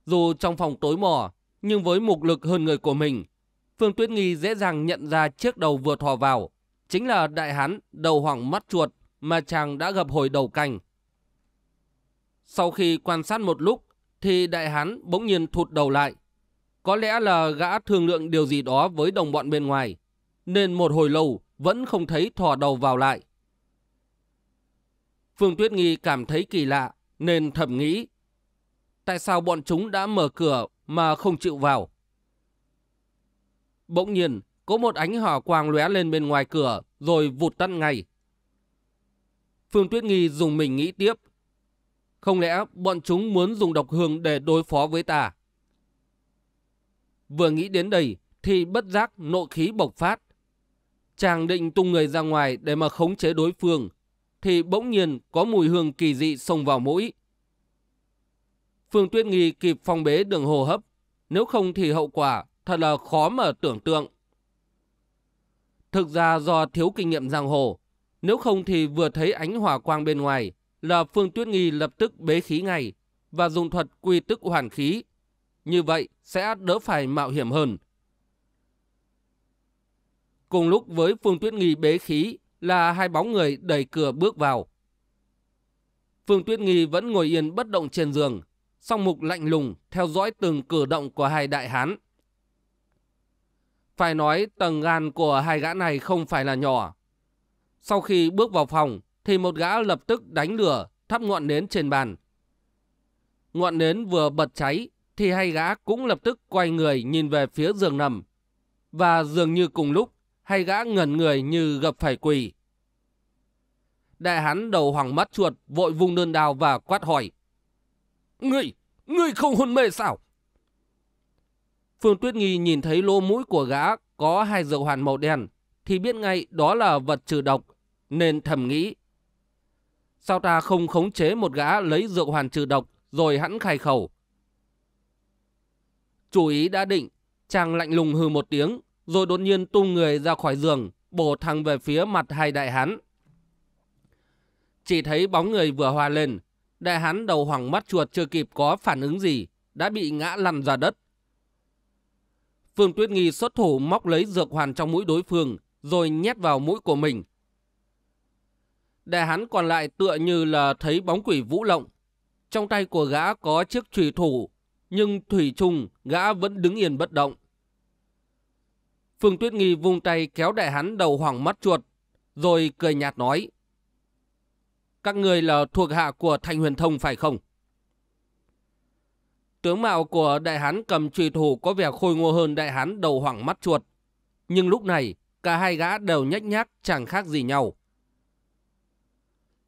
dù trong phòng tối mò, nhưng với mục lực hơn người của mình, Phương Tuyết Nghi dễ dàng nhận ra chiếc đầu vừa thò vào, chính là đại hán đầu hoàng mắt chuột mà chàng đã gặp hồi đầu cành Sau khi quan sát một lúc, thì đại hán bỗng nhiên thụt đầu lại. Có lẽ là gã thương lượng điều gì đó với đồng bọn bên ngoài, nên một hồi lâu vẫn không thấy thò đầu vào lại. Phương Tuyết Nghi cảm thấy kỳ lạ, nên thầm nghĩ tại sao bọn chúng đã mở cửa mà không chịu vào. Bỗng nhiên, có một ánh hỏa quang lóe lên bên ngoài cửa rồi vụt tắt ngay. Phương Tuyết Nghi dùng mình nghĩ tiếp. Không lẽ bọn chúng muốn dùng độc hương để đối phó với ta? Vừa nghĩ đến đây thì bất giác nộ khí bộc phát. Chàng định tung người ra ngoài để mà khống chế đối phương thì bỗng nhiên có mùi hương kỳ dị xông vào mũi. Phương Tuyết Nghi kịp phong bế đường hô hấp, nếu không thì hậu quả thật là khó mà tưởng tượng. Thực ra do thiếu kinh nghiệm giang hồ, nếu không thì vừa thấy ánh hỏa quang bên ngoài là Phương Tuyết Nghi lập tức bế khí ngay và dùng thuật quy tức hoàn khí. Như vậy sẽ đỡ phải mạo hiểm hơn. Cùng lúc với Phương Tuyết Nghi bế khí là hai bóng người đẩy cửa bước vào. Phương Tuyết Nghi vẫn ngồi yên bất động trên giường, song mục lạnh lùng theo dõi từng cử động của hai đại hán. Phải nói tầng gan của hai gã này không phải là nhỏ. Sau khi bước vào phòng thì một gã lập tức đánh lửa thắp ngọn nến trên bàn. Ngọn nến vừa bật cháy thì hai gã cũng lập tức quay người nhìn về phía giường nằm. Và dường như cùng lúc hai gã ngẩn người như gặp phải quỷ. Đại hán đầu hoàng mắt chuột vội vung đơn đào và quát hỏi. Ngươi, ngươi không hôn mê sao? Phương Tuyết Nghi nhìn thấy lô mũi của gã có hai dầu hoàn màu đen thì biết ngay đó là vật trừ độc nên thầm nghĩ. Sao ta không khống chế một gã lấy rượu hoàn trừ độc rồi hắn khai khẩu? Chủ ý đã định, chàng lạnh lùng hư một tiếng rồi đột nhiên tung người ra khỏi giường bổ thẳng về phía mặt hai đại hán. Chỉ thấy bóng người vừa hòa lên đại hán đầu hoàng mắt chuột chưa kịp có phản ứng gì, đã bị ngã lăn ra đất. Phương Tuyết Nghi xuất thủ móc lấy dược hoàn trong mũi đối phương, rồi nhét vào mũi của mình. Đại hán còn lại tựa như là thấy bóng quỷ vũ lộng. Trong tay của gã có chiếc trùy thủ, nhưng thủy chung gã vẫn đứng yên bất động. Phương Tuyết Nghi vung tay kéo đại hán đầu hoàng mắt chuột, rồi cười nhạt nói. Các người là thuộc hạ của Thanh Huyền Thông phải không? Tướng mạo của đại hán cầm trùy thủ có vẻ khôi ngô hơn đại hán đầu hoảng mắt chuột. Nhưng lúc này, cả hai gã đều nhách nhác chẳng khác gì nhau.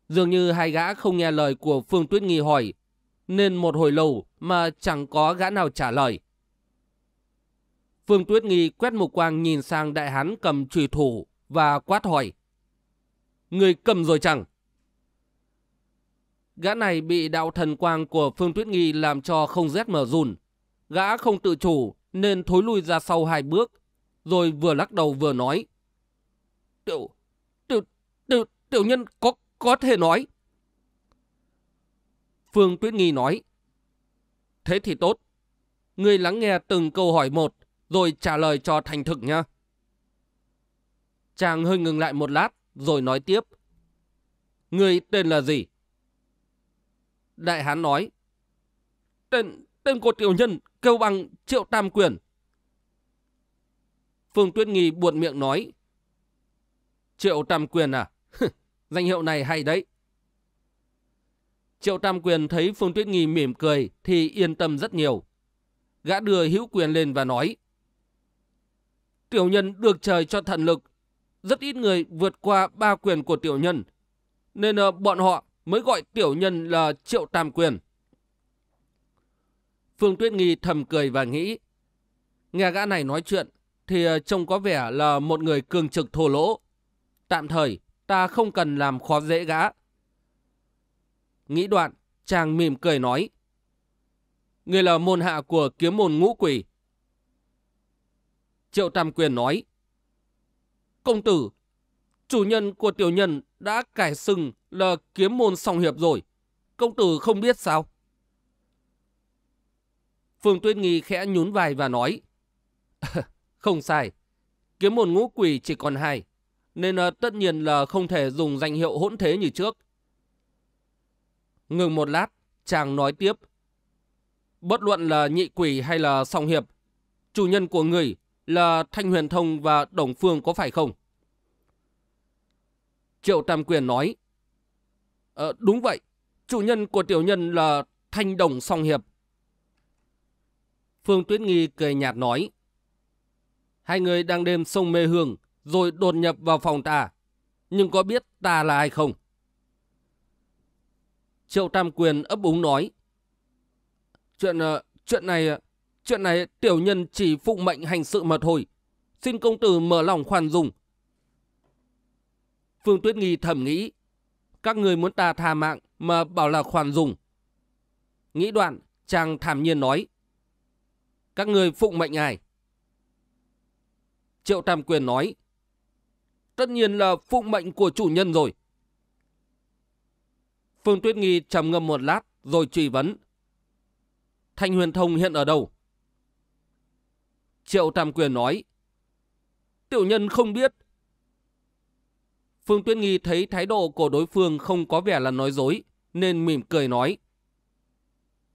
Dường như hai gã không nghe lời của Phương Tuyết Nghi hỏi, nên một hồi lâu mà chẳng có gã nào trả lời. Phương Tuyết Nghi quét một quang nhìn sang đại hán cầm trùy thủ và quát hỏi. Người cầm rồi chẳng? Gã này bị đạo thần quang của Phương Tuyết Nghi làm cho không rét mở run. Gã không tự chủ nên thối lui ra sau hai bước, rồi vừa lắc đầu vừa nói. Tiểu, tiểu, tiểu, tiểu nhân có, có thể nói. Phương Tuyết Nghi nói. Thế thì tốt. Ngươi lắng nghe từng câu hỏi một, rồi trả lời cho thành thực nha. Chàng hơi ngừng lại một lát, rồi nói tiếp. Ngươi tên là gì? Đại hán nói. Tên, tên của tiểu nhân kêu bằng triệu tam quyền. Phương Tuyết Nghi buồn miệng nói. Triệu tam quyền à? Danh hiệu này hay đấy. Triệu tam quyền thấy Phương Tuyết Nghi mỉm cười thì yên tâm rất nhiều. Gã đưa hữu quyền lên và nói. Tiểu nhân được trời cho thần lực. Rất ít người vượt qua ba quyền của tiểu nhân. Nên ờ, bọn họ mới gọi tiểu nhân là Triệu Tam Quyền. Phương Tuyết Nghi thầm cười và nghĩ. Nghe gã này nói chuyện thì ờ, trông có vẻ là một người cường trực thô lỗ. Tạm thời ta không cần làm khó dễ gã. Nghĩ đoạn, chàng mỉm cười nói. Người là môn hạ của kiếm môn ngũ quỷ. Triệu Tam Quyền nói. Công tử, chủ nhân của tiểu nhân đã cải sừng là kiếm môn song hiệp rồi. Công tử không biết sao? Phương Tuyết Nghi khẽ nhún vai và nói. không sai. Kiếm môn ngũ quỷ chỉ còn hai. Nên ờ, tất nhiên là không thể dùng danh hiệu hỗn thế như trước. Ngừng một lát, chàng nói tiếp. Bất luận là nhị quỷ hay là song hiệp, chủ nhân của người là Thanh Huyền Thông và Đồng Phương có phải không? Triệu Tam Quyền nói. Ờ, đúng vậy, chủ nhân của tiểu nhân là Thanh Đồng Song Hiệp. Phương Tuyết Nghi cười nhạt nói. Hai người đang đêm sông mê hương, rồi đột nhập vào phòng ta. Nhưng có biết ta là ai không? Triệu Tam Quyền ấp úng nói. Chuyện, ờ, chuyện này, ờ, chuyện này tiểu nhân chỉ phụ mệnh hành sự mà thôi. Xin công tử mở lòng khoan dung, Phương Tuyết Nghi thầm nghĩ. Các người muốn ta tha mạng mà bảo là khoản dùng. Nghĩ đoạn, chàng thảm nhiên nói. Các người phụng mệnh ai? Triệu Tam Quyền nói. Tất nhiên là phụng mệnh của chủ nhân rồi. Phương Tuyết Nghi trầm ngâm một lát rồi truy vấn. Thanh Huyền Thông hiện ở đâu? Triệu Tam Quyền nói. Tiểu nhân không biết. Phương Tuyết Nghi thấy thái độ của đối phương không có vẻ là nói dối, nên mỉm cười nói.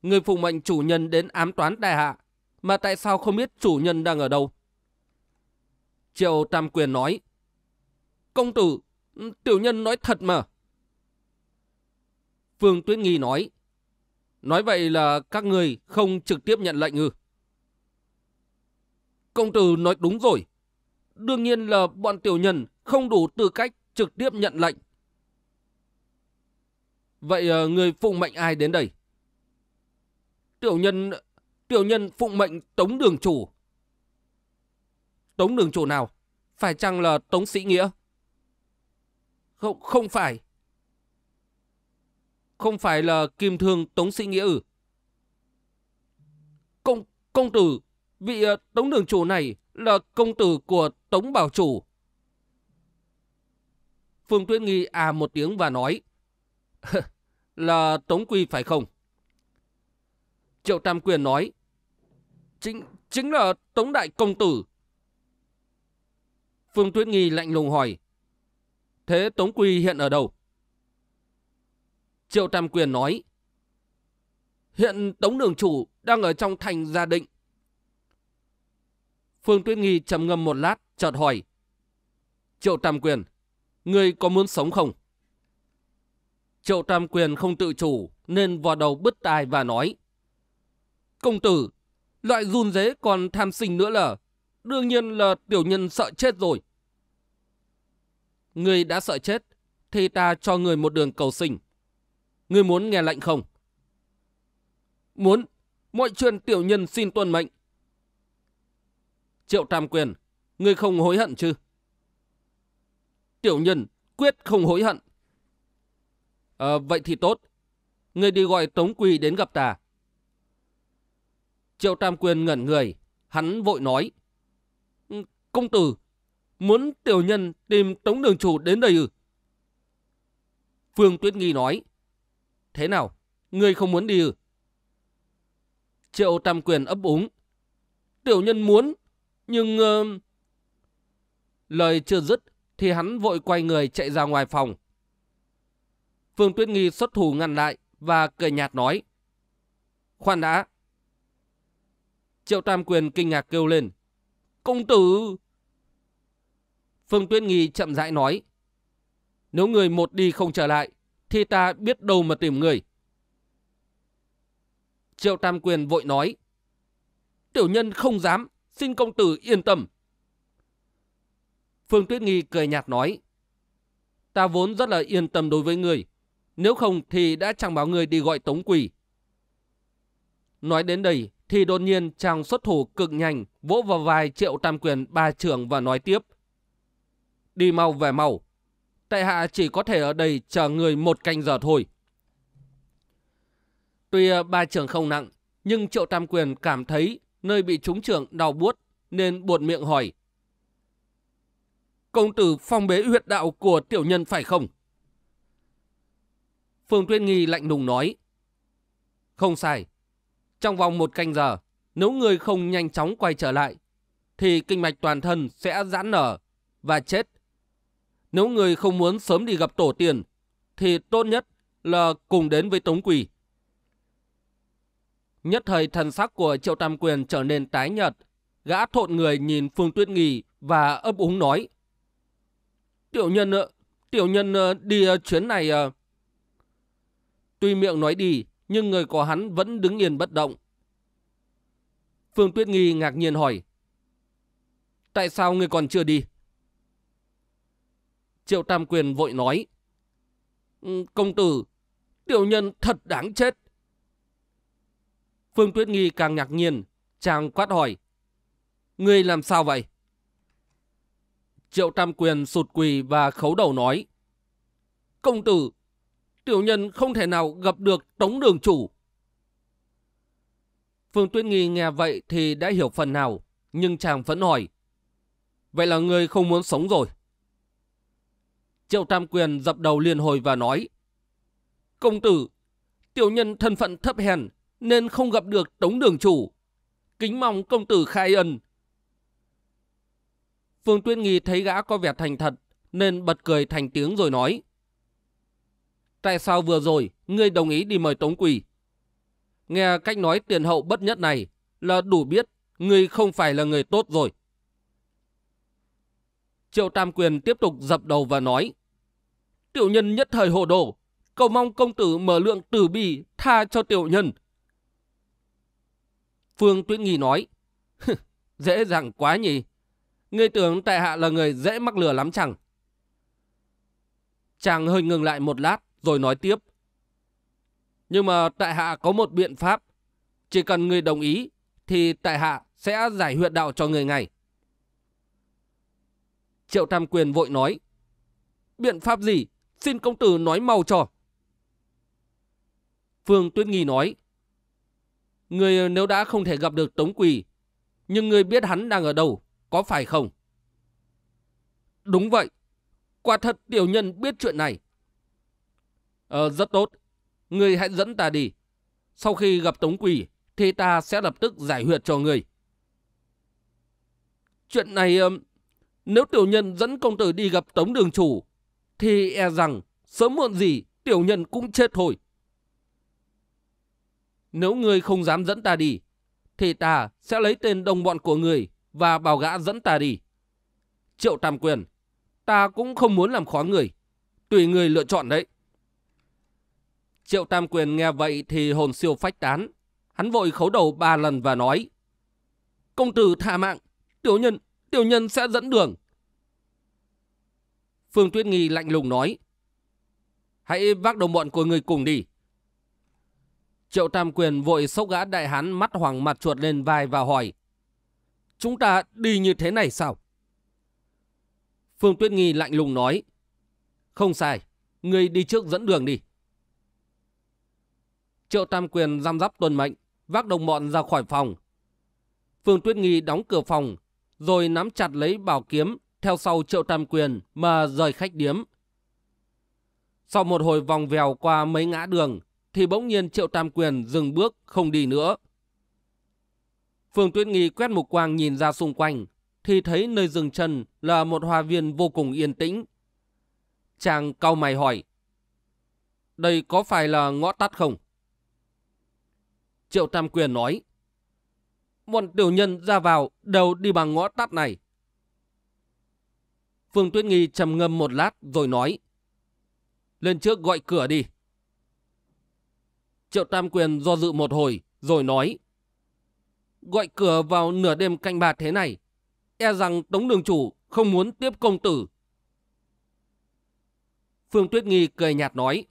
Người phụ mệnh chủ nhân đến ám toán đại hạ, mà tại sao không biết chủ nhân đang ở đâu? Triệu Tam Quyền nói. Công tử, tiểu nhân nói thật mà. Phương Tuyết Nghi nói. Nói vậy là các người không trực tiếp nhận lệnh ư? Công tử nói đúng rồi. Đương nhiên là bọn tiểu nhân không đủ tư cách trực tiếp nhận lệnh. Vậy ờ, người phụ mệnh ai đến đây? Tiểu nhân, tiểu nhân phụ mệnh Tống Đường Chủ. Tống Đường Chủ nào? Phải chăng là Tống Sĩ Nghĩa? Không, không phải. Không phải là Kim Thương Tống Sĩ Nghĩa ư? Công, công tử, vị ờ, Tống Đường Chủ này là công tử của Tống Bảo Chủ. Phương Tuyết Nghi à một tiếng và nói. là Tống Quy phải không? Triệu Tam Quyền nói. Chính, chính là Tống Đại Công Tử. Phương Tuyết Nghi lạnh lùng hỏi. Thế Tống Quy hiện ở đâu? Triệu Tam Quyền nói. Hiện Tống Đường Chủ đang ở trong thành Gia Định. Phương Tuyết Nghi trầm ngâm một lát, chợt hỏi. Triệu Tam Quyền, Ngươi có muốn sống không? Triệu Tam Quyền không tự chủ nên vò đầu bứt tai và nói. Công tử, loại run dế còn tham sinh nữa là đương nhiên là tiểu nhân sợ chết rồi. Ngươi đã sợ chết thì ta cho ngươi một đường cầu sinh. Ngươi muốn nghe lệnh không? Muốn, mọi chuyện tiểu nhân xin tuân mệnh. Triệu Tam Quyền, ngươi không hối hận chứ? tiểu nhân quyết không hối hận. À, vậy thì tốt. Ngươi đi gọi Tống Quỳ đến gặp ta. Triệu Tam Quyền ngẩn người. Hắn vội nói. Ừ, công tử, muốn tiểu nhân tìm Tống Đường Chủ đến đây ư? Phương Tuyết Nghi nói. Thế nào? Ngươi không muốn đi ư? Triệu Tam Quyền ấp úng. Tiểu nhân muốn, nhưng... Uh... Lời chưa dứt, thì hắn vội quay người chạy ra ngoài phòng. Phương Tuyết Nghi xuất thủ ngăn lại và cười nhạt nói. Khoan đã. Triệu Tam Quyền kinh ngạc kêu lên. Công tử! Phương Tuyết Nghi chậm rãi nói. Nếu người một đi không trở lại, thì ta biết đâu mà tìm người. Triệu Tam Quyền vội nói. Tiểu nhân không dám, xin công tử yên tâm. Phương Tuyết Nghi cười nhạt nói. Ta vốn rất là yên tâm đối với người. Nếu không thì đã chẳng báo người đi gọi tống quỷ. Nói đến đây thì đột nhiên chàng xuất thủ cực nhanh vỗ vào vài triệu tam quyền ba trưởng và nói tiếp. Đi mau về mau. Tại hạ chỉ có thể ở đây chờ người một canh giờ thôi. Tuy à, ba trưởng không nặng nhưng triệu tam quyền cảm thấy nơi bị trúng trưởng đau buốt nên buột miệng hỏi công tử phong bế huyệt đạo của tiểu nhân phải không? Phương Tuyết Nghi lạnh lùng nói. Không sai. Trong vòng một canh giờ, nếu người không nhanh chóng quay trở lại, thì kinh mạch toàn thân sẽ giãn nở và chết. Nếu người không muốn sớm đi gặp tổ tiên, thì tốt nhất là cùng đến với Tống Quỳ. Nhất thời thần sắc của Triệu Tam Quyền trở nên tái nhợt, gã thộn người nhìn Phương Tuyết Nghi và ấp úng nói. Tiểu nhân, ờ, tiểu nhân ờ, đi ờ, chuyến này... Tuy miệng nói đi, nhưng người của hắn vẫn đứng yên bất động. Phương Tuyết Nghi ngạc nhiên hỏi. Tại sao người còn chưa đi? Triệu Tam Quyền vội nói. Ừ, công tử, tiểu nhân thật đáng chết. Phương Tuyết Nghi càng ngạc nhiên, chàng quát hỏi. Ngươi làm sao vậy? Triệu Tam Quyền sụt quỳ và khấu đầu nói. Công tử, tiểu nhân không thể nào gặp được tống đường chủ. Phương Tuyết Nghi nghe vậy thì đã hiểu phần nào, nhưng chàng vẫn hỏi. Vậy là người không muốn sống rồi. Triệu Tam Quyền dập đầu liền hồi và nói. Công tử, tiểu nhân thân phận thấp hèn nên không gặp được tống đường chủ. Kính mong công tử khai ân Phương Tuyên Nghi thấy gã có vẻ thành thật, nên bật cười thành tiếng rồi nói. Tại sao vừa rồi ngươi đồng ý đi mời Tống Quỳ? Nghe cách nói tiền hậu bất nhất này là đủ biết ngươi không phải là người tốt rồi. Triệu Tam Quyền tiếp tục dập đầu và nói. Tiểu nhân nhất thời hồ đồ, cầu mong công tử mở lượng tử bi tha cho tiểu nhân. Phương Tuyên Nghi nói, dễ dàng quá nhỉ. Ngươi tưởng tại hạ là người dễ mắc lừa lắm chẳng? Chàng hơi ngừng lại một lát rồi nói tiếp. Nhưng mà tại hạ có một biện pháp. Chỉ cần người đồng ý thì tại hạ sẽ giải huyệt đạo cho người ngay. Triệu Tam Quyền vội nói. Biện pháp gì? Xin công tử nói mau cho. Phương Tuyết Nghi nói. Người nếu đã không thể gặp được Tống Quỳ, nhưng người biết hắn đang ở đâu có phải không? Đúng vậy, quả thật tiểu nhân biết chuyện này. Ờ, rất tốt, người hãy dẫn ta đi. Sau khi gặp Tống Quỳ, thì ta sẽ lập tức giải huyệt cho người. Chuyện này, nếu tiểu nhân dẫn công tử đi gặp Tống Đường Chủ, thì e rằng sớm muộn gì tiểu nhân cũng chết thôi. Nếu người không dám dẫn ta đi, thì ta sẽ lấy tên đồng bọn của người và bảo gã dẫn ta đi. Triệu Tam Quyền, ta cũng không muốn làm khó người, tùy người lựa chọn đấy. Triệu Tam Quyền nghe vậy thì hồn siêu phách tán, hắn vội khấu đầu ba lần và nói. Công tử tha mạng, tiểu nhân, tiểu nhân sẽ dẫn đường. Phương Tuyết Nghi lạnh lùng nói. Hãy vác đồng bọn của người cùng đi. Triệu Tam Quyền vội sốc gã đại hán mắt hoàng mặt chuột lên vai và hỏi. Chúng ta đi như thế này sao? Phương Tuyết Nghi lạnh lùng nói. Không sai, ngươi đi trước dẫn đường đi. Triệu Tam Quyền giam giáp tuần mệnh, vác đồng bọn ra khỏi phòng. Phương Tuyết Nghi đóng cửa phòng, rồi nắm chặt lấy bảo kiếm theo sau Triệu Tam Quyền mà rời khách điếm. Sau một hồi vòng vèo qua mấy ngã đường, thì bỗng nhiên Triệu Tam Quyền dừng bước không đi nữa. Phương Tuyết Nghi quét một quang nhìn ra xung quanh, thì thấy nơi dừng chân là một hòa viên vô cùng yên tĩnh. Chàng cau mày hỏi, đây có phải là ngõ tắt không? Triệu Tam Quyền nói, bọn tiểu nhân ra vào đều đi bằng ngõ tắt này. Phương Tuyết Nghi trầm ngâm một lát rồi nói, lên trước gọi cửa đi. Triệu Tam Quyền do dự một hồi rồi nói, Gọi cửa vào nửa đêm canh bạc thế này. E rằng Tống Đường Chủ không muốn tiếp công tử. Phương Tuyết Nghi cười nhạt nói.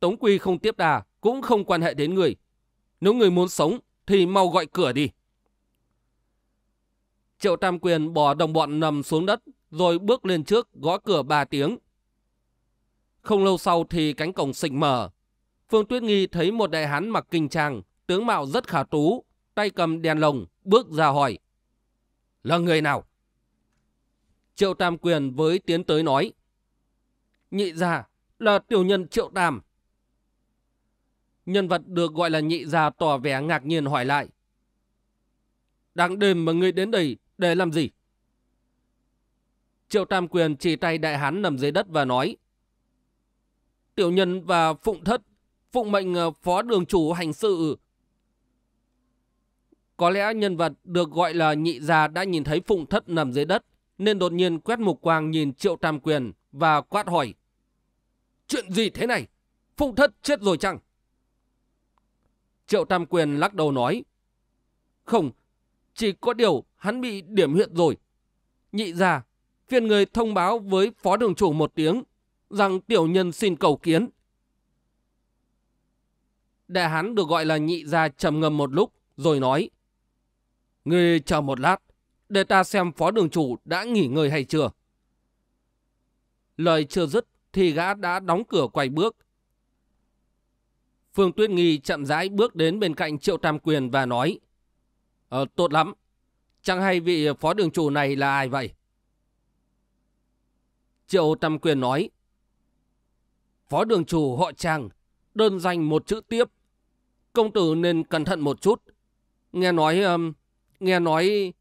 Tống Quy không tiếp đà cũng không quan hệ đến người. Nếu người muốn sống thì mau gọi cửa đi. Triệu Tam Quyền bỏ đồng bọn nằm xuống đất rồi bước lên trước gõ cửa ba tiếng. Không lâu sau thì cánh cổng xịnh mở. Phương Tuyết Nghi thấy một đại hán mặc kinh trang tướng mạo rất khả tú, tay cầm đèn lồng, bước ra hỏi. Là người nào? Triệu Tam Quyền với tiến tới nói. Nhị gia là tiểu nhân Triệu Tam. Nhân vật được gọi là nhị gia tỏ vẻ ngạc nhiên hỏi lại. đang đêm mà người đến đây để làm gì? Triệu Tam Quyền chỉ tay đại hán nằm dưới đất và nói. Tiểu nhân và phụng thất, phụng mệnh ờ, phó đường chủ hành sự có lẽ nhân vật được gọi là nhị già đã nhìn thấy phụng thất nằm dưới đất, nên đột nhiên quét mục quang nhìn Triệu Tam Quyền và quát hỏi. Chuyện gì thế này? Phụng thất chết rồi chăng? Triệu Tam Quyền lắc đầu nói. Không, chỉ có điều hắn bị điểm huyện rồi. Nhị già phiền người thông báo với phó đường chủ một tiếng rằng tiểu nhân xin cầu kiến. Đại hắn được gọi là nhị già trầm ngâm một lúc rồi nói. Ngươi chờ một lát, để ta xem phó đường chủ đã nghỉ ngơi hay chưa. Lời chưa dứt thì gã đã đóng cửa quay bước. Phương Tuyết Nghi chậm rãi bước đến bên cạnh Triệu Tam Quyền và nói Ờ, tốt lắm. Chẳng hay vị phó đường chủ này là ai vậy? Triệu Tam Quyền nói Phó đường chủ họ chàng, đơn danh một chữ tiếp. Công tử nên cẩn thận một chút. Nghe nói um, Nghe nói...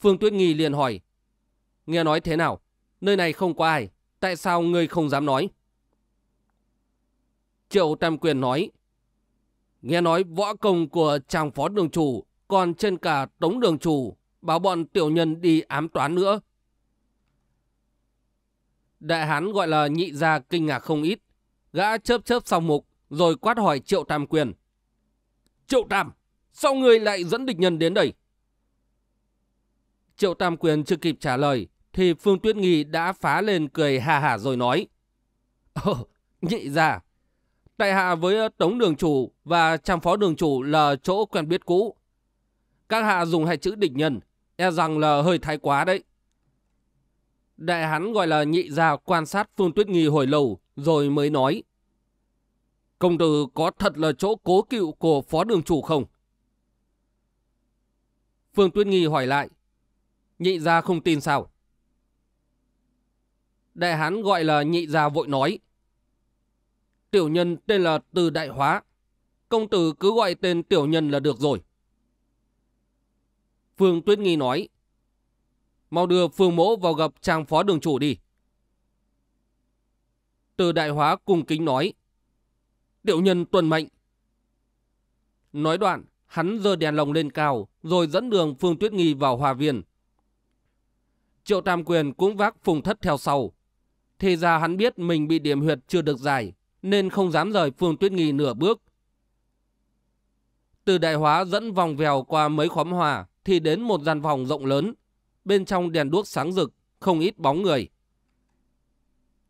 Phương Tuyết Nghi liền hỏi. Nghe nói thế nào? Nơi này không có ai. Tại sao ngươi không dám nói? Triệu Tam Quyền nói. Nghe nói võ công của chàng phó đường chủ còn trên cả tống đường chủ bảo bọn tiểu nhân đi ám toán nữa. Đại hán gọi là nhị gia kinh ngạc không ít. Gã chớp chớp sau mục rồi quát hỏi Triệu Tam Quyền. Triệu Tam! Sao người lại dẫn địch nhân đến đây? Triệu Tam Quyền chưa kịp trả lời thì Phương Tuyết Nghi đã phá lên cười hà hà rồi nói. Ồ, nhị ra. Tại hạ với Tống Đường Chủ và Trang Phó Đường Chủ là chỗ quen biết cũ. Các hạ dùng hai chữ địch nhân, e rằng là hơi thái quá đấy. Đại hắn gọi là nhị ra quan sát Phương Tuyết Nghi hồi lâu rồi mới nói. Công tử có thật là chỗ cố cựu của Phó Đường Chủ không? Phương Tuyết Nghi hỏi lại. Nhị gia không tin sao? Đại hán gọi là nhị gia vội nói. Tiểu nhân tên là Từ Đại Hóa. Công tử cứ gọi tên tiểu nhân là được rồi. Phương Tuyết Nghi nói. Mau đưa Phương Mỗ vào gặp trang phó đường chủ đi. Từ Đại Hóa cung kính nói. Tiểu nhân tuần mệnh. Nói đoạn, Hắn giơ đèn lồng lên cao, rồi dẫn đường Phương Tuyết Nghi vào hòa viên. Triệu Tam Quyền cũng vác phùng thất theo sau. Thì ra hắn biết mình bị điểm huyệt chưa được giải, nên không dám rời Phương Tuyết Nghi nửa bước. Từ đại hóa dẫn vòng vèo qua mấy khóm hòa, thì đến một gian phòng rộng lớn. Bên trong đèn đuốc sáng rực, không ít bóng người.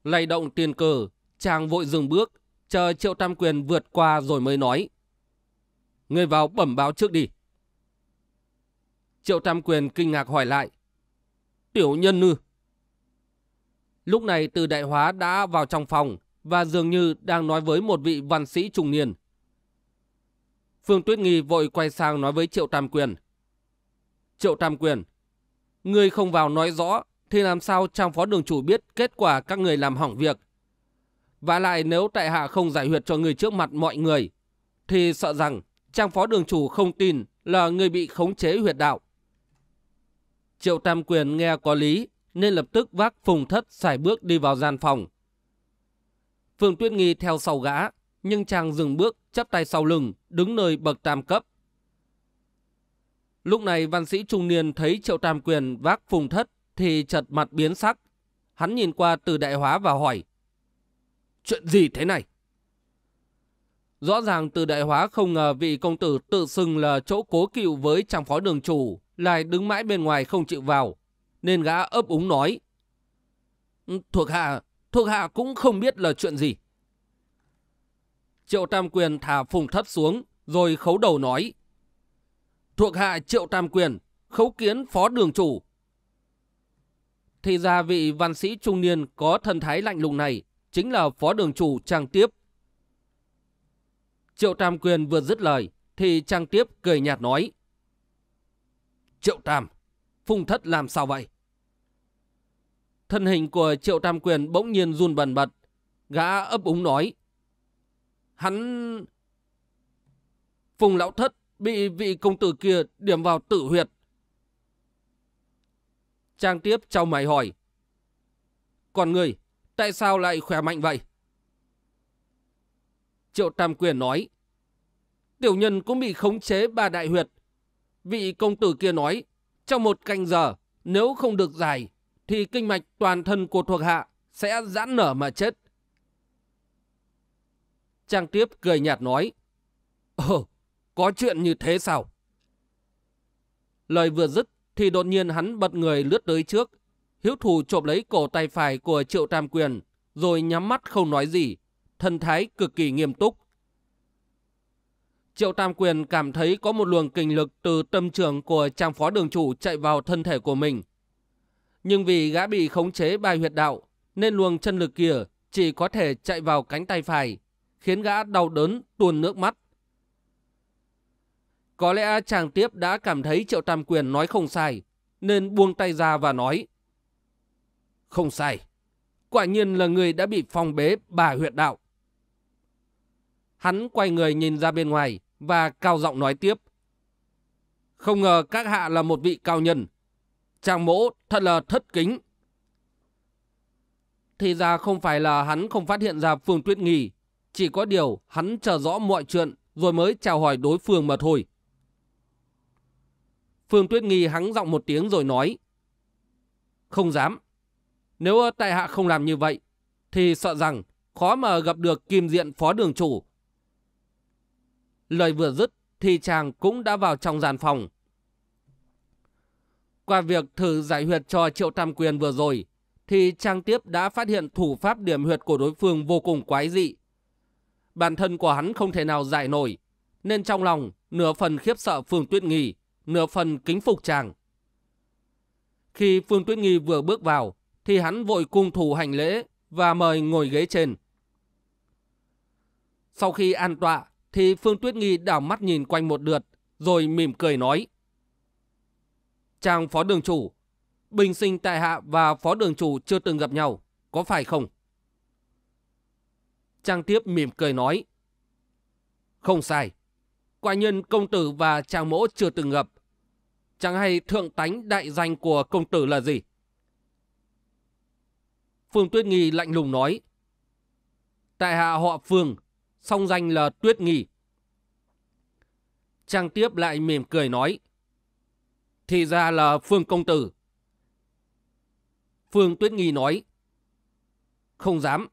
Lay động tiền cờ, chàng vội dừng bước, chờ Triệu Tam Quyền vượt qua rồi mới nói. Người vào bẩm báo trước đi. Triệu Tam Quyền kinh ngạc hỏi lại. Tiểu nhân ư? Lúc này từ đại hóa đã vào trong phòng và dường như đang nói với một vị văn sĩ trung niên. Phương Tuyết Nghi vội quay sang nói với Triệu Tam Quyền. Triệu Tam Quyền, người không vào nói rõ thì làm sao trang phó đường chủ biết kết quả các người làm hỏng việc. Và lại nếu tại hạ không giải huyệt cho người trước mặt mọi người thì sợ rằng trang phó đường chủ không tin là người bị khống chế huyệt đạo. Triệu Tam Quyền nghe có lý nên lập tức vác phùng thất xài bước đi vào gian phòng. Phương Tuyết Nghi theo sau gã nhưng chàng dừng bước chắp tay sau lưng đứng nơi bậc tam cấp. Lúc này văn sĩ trung niên thấy Triệu Tam Quyền vác phùng thất thì chợt mặt biến sắc. Hắn nhìn qua từ đại hóa và hỏi Chuyện gì thế này? Rõ ràng từ đại hóa không ngờ vị công tử tự xưng là chỗ cố cựu với trang phó đường chủ, lại đứng mãi bên ngoài không chịu vào, nên gã ấp úng nói. Ừ, thuộc hạ, thuộc hạ cũng không biết là chuyện gì. Triệu Tam Quyền thả phùng thất xuống, rồi khấu đầu nói. Thuộc hạ Triệu Tam Quyền, khấu kiến phó đường chủ. Thì ra vị văn sĩ trung niên có thần thái lạnh lùng này chính là phó đường chủ trang tiếp Triệu Tam Quyền vừa dứt lời thì Trang Tiếp cười nhạt nói. Triệu Tam, Phùng Thất làm sao vậy? Thân hình của Triệu Tam Quyền bỗng nhiên run bần bật. Gã ấp úng nói. Hắn... Phùng Lão Thất bị vị công tử kia điểm vào tử huyệt. Trang Tiếp trao mày hỏi. Còn người, tại sao lại khỏe mạnh vậy? Triệu Tam Quyền nói. Tiểu nhân cũng bị khống chế ba đại huyệt. Vị công tử kia nói, trong một canh giờ, nếu không được giải, thì kinh mạch toàn thân của thuộc hạ sẽ giãn nở mà chết. Trang tiếp cười nhạt nói, Ồ, có chuyện như thế sao? Lời vừa dứt thì đột nhiên hắn bật người lướt tới trước, hiếu thù chộp lấy cổ tay phải của Triệu Tam Quyền, rồi nhắm mắt không nói gì, thân thái cực kỳ nghiêm túc. Triệu Tam Quyền cảm thấy có một luồng kinh lực từ tâm trường của trang phó đường chủ chạy vào thân thể của mình. Nhưng vì gã bị khống chế bài huyệt đạo, nên luồng chân lực kia chỉ có thể chạy vào cánh tay phải, khiến gã đau đớn tuôn nước mắt. Có lẽ chàng tiếp đã cảm thấy Triệu Tam Quyền nói không sai, nên buông tay ra và nói. Không sai, quả nhiên là người đã bị phong bế bà huyệt đạo. Hắn quay người nhìn ra bên ngoài và cao giọng nói tiếp. Không ngờ các hạ là một vị cao nhân. Chàng mỗ thật là thất kính. Thì ra không phải là hắn không phát hiện ra Phương Tuyết nghỉ, Chỉ có điều hắn chờ rõ mọi chuyện rồi mới chào hỏi đối phương mà thôi. Phương Tuyết Nghi hắng giọng một tiếng rồi nói. Không dám. Nếu tại hạ không làm như vậy, thì sợ rằng khó mà gặp được kim diện phó đường chủ Lời vừa dứt thì chàng cũng đã vào trong gian phòng. Qua việc thử giải huyệt cho Triệu Tam Quyền vừa rồi, thì Trang Tiếp đã phát hiện thủ pháp điểm huyệt của đối phương vô cùng quái dị. Bản thân của hắn không thể nào giải nổi, nên trong lòng nửa phần khiếp sợ Phương Tuyết Nghi, nửa phần kính phục chàng. Khi Phương Tuyết Nghi vừa bước vào, thì hắn vội cung thủ hành lễ và mời ngồi ghế trên. Sau khi an tọa, thì Phương Tuyết Nghi đảo mắt nhìn quanh một lượt, rồi mỉm cười nói. Chàng phó đường chủ, bình sinh tại hạ và phó đường chủ chưa từng gặp nhau, có phải không? Trang tiếp mỉm cười nói. Không sai, quả nhân công tử và chàng mỗ chưa từng gặp. Chẳng hay thượng tánh đại danh của công tử là gì? Phương Tuyết Nghi lạnh lùng nói. Tại hạ họ Phương, song danh là Tuyết Nghi. Trang tiếp lại mỉm cười nói. Thì ra là Phương Công Tử. Phương Tuyết Nghi nói. Không dám.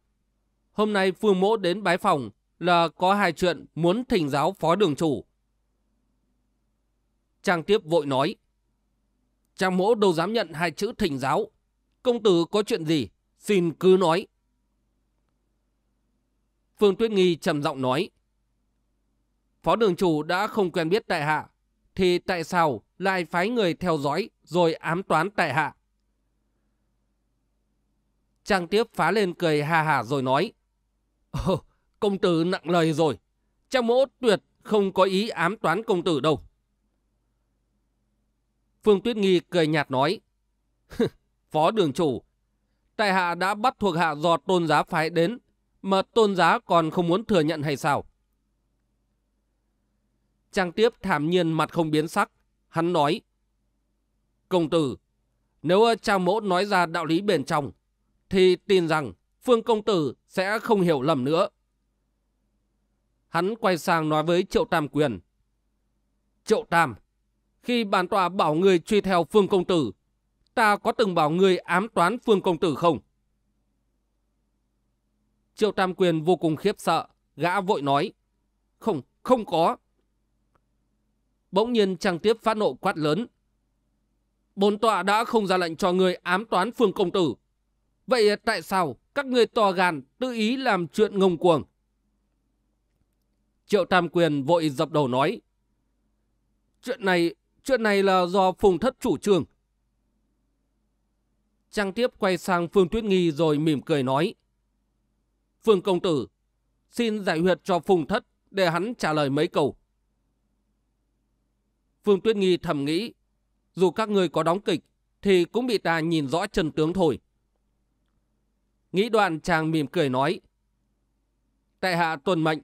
Hôm nay Phương Mỗ đến bái phòng là có hai chuyện muốn thỉnh giáo phó đường chủ. Trang tiếp vội nói. Trang mỗ đâu dám nhận hai chữ thỉnh giáo. Công tử có chuyện gì? Xin cứ nói. Phương Tuyết Nghi trầm giọng nói. Phó đường chủ đã không quen biết tại hạ, thì tại sao lại phái người theo dõi rồi ám toán tại hạ? Trang tiếp phá lên cười hà hà rồi nói. Ồ, công tử nặng lời rồi. Trang mỗ tuyệt không có ý ám toán công tử đâu. Phương Tuyết Nghi cười nhạt nói. Phó đường chủ, tại hạ đã bắt thuộc hạ do tôn giá phái đến mà tôn giá còn không muốn thừa nhận hay sao? Trang tiếp thảm nhiên mặt không biến sắc, hắn nói. Công tử, nếu trang mẫu nói ra đạo lý bên trong, thì tin rằng Phương Công Tử sẽ không hiểu lầm nữa. Hắn quay sang nói với Triệu Tam Quyền. Triệu Tam, khi bản tòa bảo người truy theo Phương Công Tử, ta có từng bảo người ám toán Phương Công Tử không? Triệu Tam Quyền vô cùng khiếp sợ, gã vội nói. Không, không có. Bỗng nhiên Trang Tiếp phát nộ quát lớn. Bốn tọa đã không ra lệnh cho người ám toán Phương Công Tử. Vậy tại sao các người to gan tự ý làm chuyện ngông cuồng? Triệu Tam Quyền vội dập đầu nói. Chuyện này, chuyện này là do Phùng Thất chủ trương. Trang Tiếp quay sang Phương Tuyết Nghi rồi mỉm cười nói. Phương Công Tử, xin giải huyệt cho Phùng Thất để hắn trả lời mấy câu. Phương Tuyết Nghi thầm nghĩ, dù các người có đóng kịch thì cũng bị ta nhìn rõ chân tướng thôi. Nghĩ đoạn chàng mỉm cười nói, Tại hạ tuần mệnh.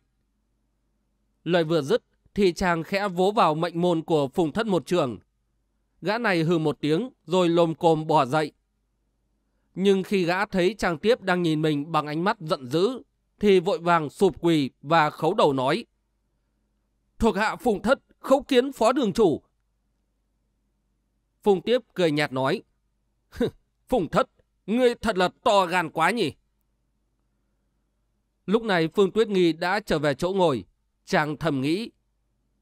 Lời vừa dứt thì chàng khẽ vỗ vào mệnh môn của Phùng Thất một trường. Gã này hừ một tiếng rồi lồm cồm bỏ dậy, nhưng khi gã thấy Trang Tiếp đang nhìn mình bằng ánh mắt giận dữ, thì vội vàng sụp quỳ và khấu đầu nói. Thuộc hạ Phùng Thất khấu kiến phó đường chủ. Phùng Tiếp cười nhạt nói. Phùng Thất, ngươi thật là to gan quá nhỉ? Lúc này Phương Tuyết Nghi đã trở về chỗ ngồi. Chàng thầm nghĩ.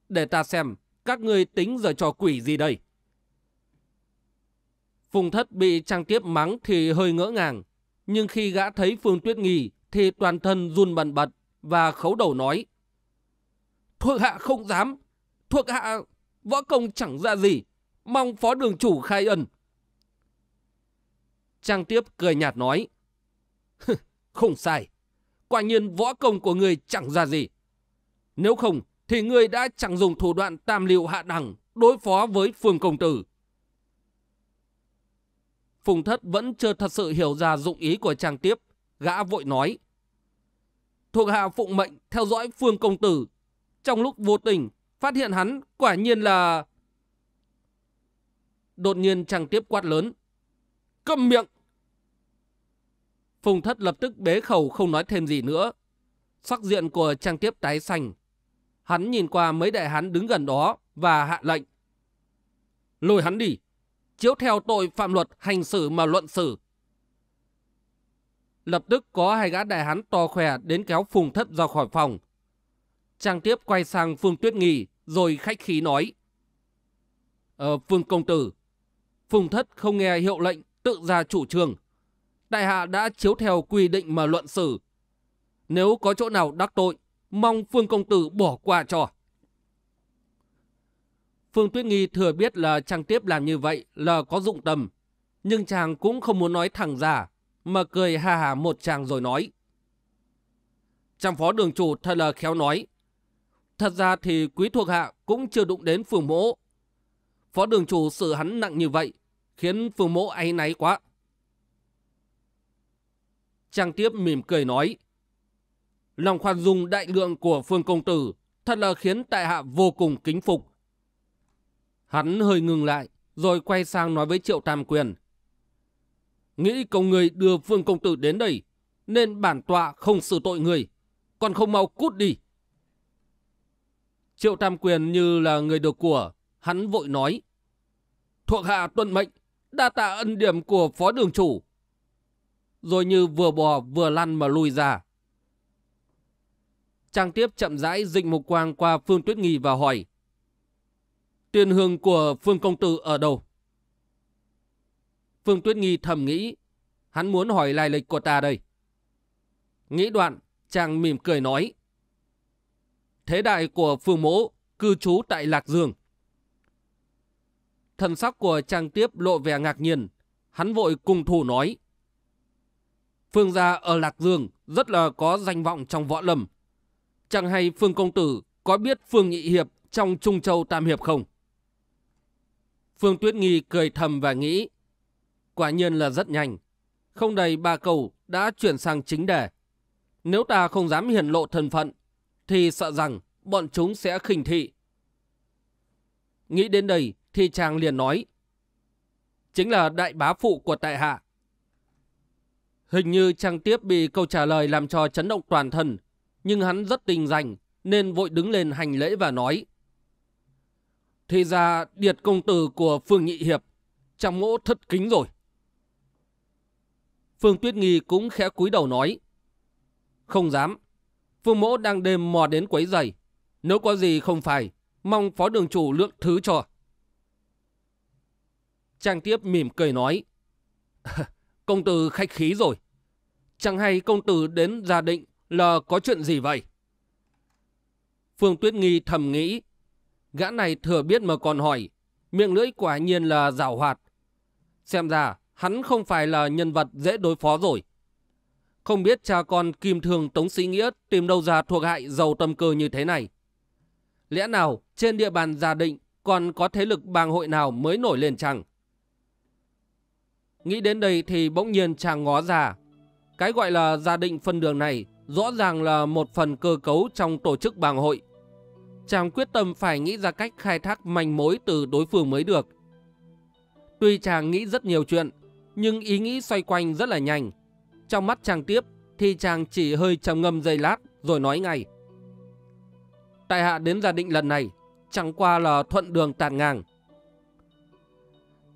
Để ta xem, các ngươi tính giờ trò quỷ gì đây? Phùng Thất bị Trang Tiếp mắng thì hơi ngỡ ngàng, nhưng khi gã thấy Phương Tuyết Nghi thì toàn thân run bần bật và khấu đầu nói. Thuộc hạ không dám, thuộc hạ võ công chẳng ra gì, mong phó đường chủ khai ân. Trang Tiếp cười nhạt nói. không sai, quả nhiên võ công của người chẳng ra gì. Nếu không thì người đã chẳng dùng thủ đoạn tam liệu hạ đẳng đối phó với Phương Công Tử. Phùng Thất vẫn chưa thật sự hiểu ra dụng ý của chàng tiếp. Gã vội nói. Thuộc hạ phụng mệnh theo dõi Phương Công Tử. Trong lúc vô tình, phát hiện hắn quả nhiên là... Đột nhiên chàng tiếp quát lớn. cầm miệng! Phùng Thất lập tức bế khẩu không nói thêm gì nữa. Sắc diện của trang tiếp tái xanh. Hắn nhìn qua mấy đại hắn đứng gần đó và hạ lệnh. Lôi hắn đi! chiếu theo tội phạm luật hành xử mà luận xử. Lập tức có hai gã đại hán to khỏe đến kéo Phùng Thất ra khỏi phòng. Trang tiếp quay sang Phương Tuyết Nghi rồi khách khí nói. Ờ, Phương Công Tử, Phùng Thất không nghe hiệu lệnh tự ra chủ trường Đại hạ đã chiếu theo quy định mà luận xử. Nếu có chỗ nào đắc tội, mong Phương Công Tử bỏ qua cho. Phương Tuyết Nghi thừa biết là chàng tiếp làm như vậy là có dụng tâm, nhưng chàng cũng không muốn nói thẳng ra, mà cười hà hà một chàng rồi nói. Chàng phó đường chủ thật là khéo nói. Thật ra thì quý thuộc hạ cũng chưa đụng đến phường mỗ. Phó đường chủ xử hắn nặng như vậy, khiến phường mỗ áy náy quá. Chàng tiếp mỉm cười nói. Lòng khoan dung đại lượng của phương công tử thật là khiến tại hạ vô cùng kính phục. Hắn hơi ngừng lại, rồi quay sang nói với Triệu Tam Quyền. Nghĩ cầu người đưa Vương Công Tử đến đây, nên bản tọa không xử tội người, còn không mau cút đi. Triệu Tam Quyền như là người được của, hắn vội nói. Thuộc hạ tuân mệnh, đa tạ ân điểm của phó đường chủ. Rồi như vừa bò vừa lăn mà lùi ra. Trang tiếp chậm rãi dịch mục quang qua Phương Tuyết Nghi và hỏi. Tiên hương của Phương Công Tử ở đâu? Phương Tuyết Nghi thầm nghĩ. Hắn muốn hỏi lai lịch của ta đây. Nghĩ đoạn, chàng mỉm cười nói. Thế đại của Phương Mỗ cư trú tại Lạc Dương. Thần sắc của chàng tiếp lộ vẻ ngạc nhiên. Hắn vội cùng thủ nói. Phương gia ở Lạc Dương rất là có danh vọng trong võ lâm. Chẳng hay Phương Công Tử có biết Phương Nhị Hiệp trong Trung Châu Tam Hiệp không? Phương Tuyết Nghi cười thầm và nghĩ. Quả nhiên là rất nhanh. Không đầy ba câu đã chuyển sang chính đề. Nếu ta không dám hiển lộ thân phận, thì sợ rằng bọn chúng sẽ khinh thị. Nghĩ đến đây thì chàng liền nói. Chính là đại bá phụ của tại hạ. Hình như chàng tiếp bị câu trả lời làm cho chấn động toàn thân, nhưng hắn rất tình rành nên vội đứng lên hành lễ và nói. Thì ra điệt công tử của Phương Nhị Hiệp, trong mỗ thất kính rồi. Phương Tuyết Nghi cũng khẽ cúi đầu nói. Không dám, Phương mỗ đang đêm mò đến quấy giày. Nếu có gì không phải, mong phó đường chủ lượng thứ cho. Trang tiếp mỉm cười nói. công tử khách khí rồi. Chẳng hay công tử đến gia định là có chuyện gì vậy? Phương Tuyết Nghi thầm nghĩ Gã này thừa biết mà còn hỏi, miệng lưỡi quả nhiên là rào hoạt. Xem ra, hắn không phải là nhân vật dễ đối phó rồi. Không biết cha con Kim Thường Tống Sĩ Nghĩa tìm đâu ra thuộc hại giàu tâm cơ như thế này. Lẽ nào trên địa bàn gia định còn có thế lực bang hội nào mới nổi lên chăng? Nghĩ đến đây thì bỗng nhiên chàng ngó ra. Cái gọi là gia định phân đường này rõ ràng là một phần cơ cấu trong tổ chức bang hội chàng quyết tâm phải nghĩ ra cách khai thác manh mối từ đối phương mới được. Tuy chàng nghĩ rất nhiều chuyện, nhưng ý nghĩ xoay quanh rất là nhanh. Trong mắt chàng tiếp thì chàng chỉ hơi trầm ngâm giây lát rồi nói ngay. Tại hạ đến gia định lần này, chẳng qua là thuận đường tàn ngang.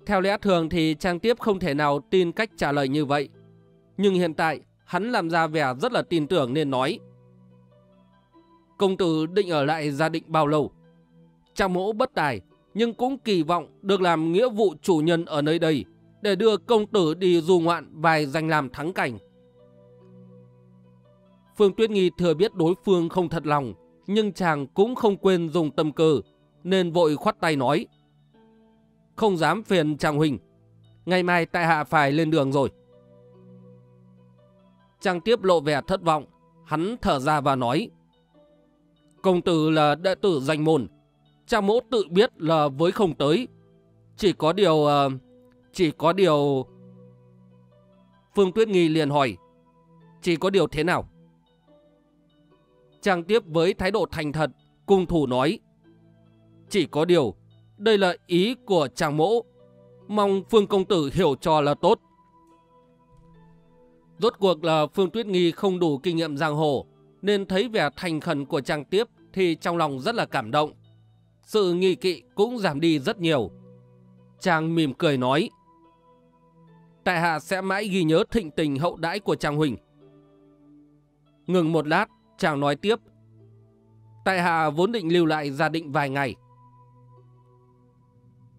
Theo lẽ thường thì Trang Tiếp không thể nào tin cách trả lời như vậy. Nhưng hiện tại, hắn làm ra vẻ rất là tin tưởng nên nói công tử định ở lại gia định bao lâu? Trang mẫu bất tài, nhưng cũng kỳ vọng được làm nghĩa vụ chủ nhân ở nơi đây để đưa công tử đi du ngoạn vài danh làm thắng cảnh. Phương Tuyết Nghi thừa biết đối phương không thật lòng, nhưng chàng cũng không quên dùng tâm cơ, nên vội khoát tay nói. Không dám phiền chàng huynh, ngày mai tại hạ phải lên đường rồi. Chàng tiếp lộ vẻ thất vọng, hắn thở ra và nói. Công tử là đệ tử danh môn. Cha mẫu tự biết là với không tới. Chỉ có điều... Ờ, chỉ có điều... Phương Tuyết Nghi liền hỏi. Chỉ có điều thế nào? trang tiếp với thái độ thành thật, cung thủ nói. Chỉ có điều, đây là ý của chàng mẫu Mong Phương Công Tử hiểu cho là tốt. Rốt cuộc là Phương Tuyết Nghi không đủ kinh nghiệm giang hồ, nên thấy vẻ thành khẩn của trang tiếp thì trong lòng rất là cảm động. Sự nghi kỵ cũng giảm đi rất nhiều. Chàng mỉm cười nói. Tại hạ sẽ mãi ghi nhớ thịnh tình hậu đãi của chàng Huỳnh. Ngừng một lát, chàng nói tiếp. Tại hạ vốn định lưu lại gia định vài ngày.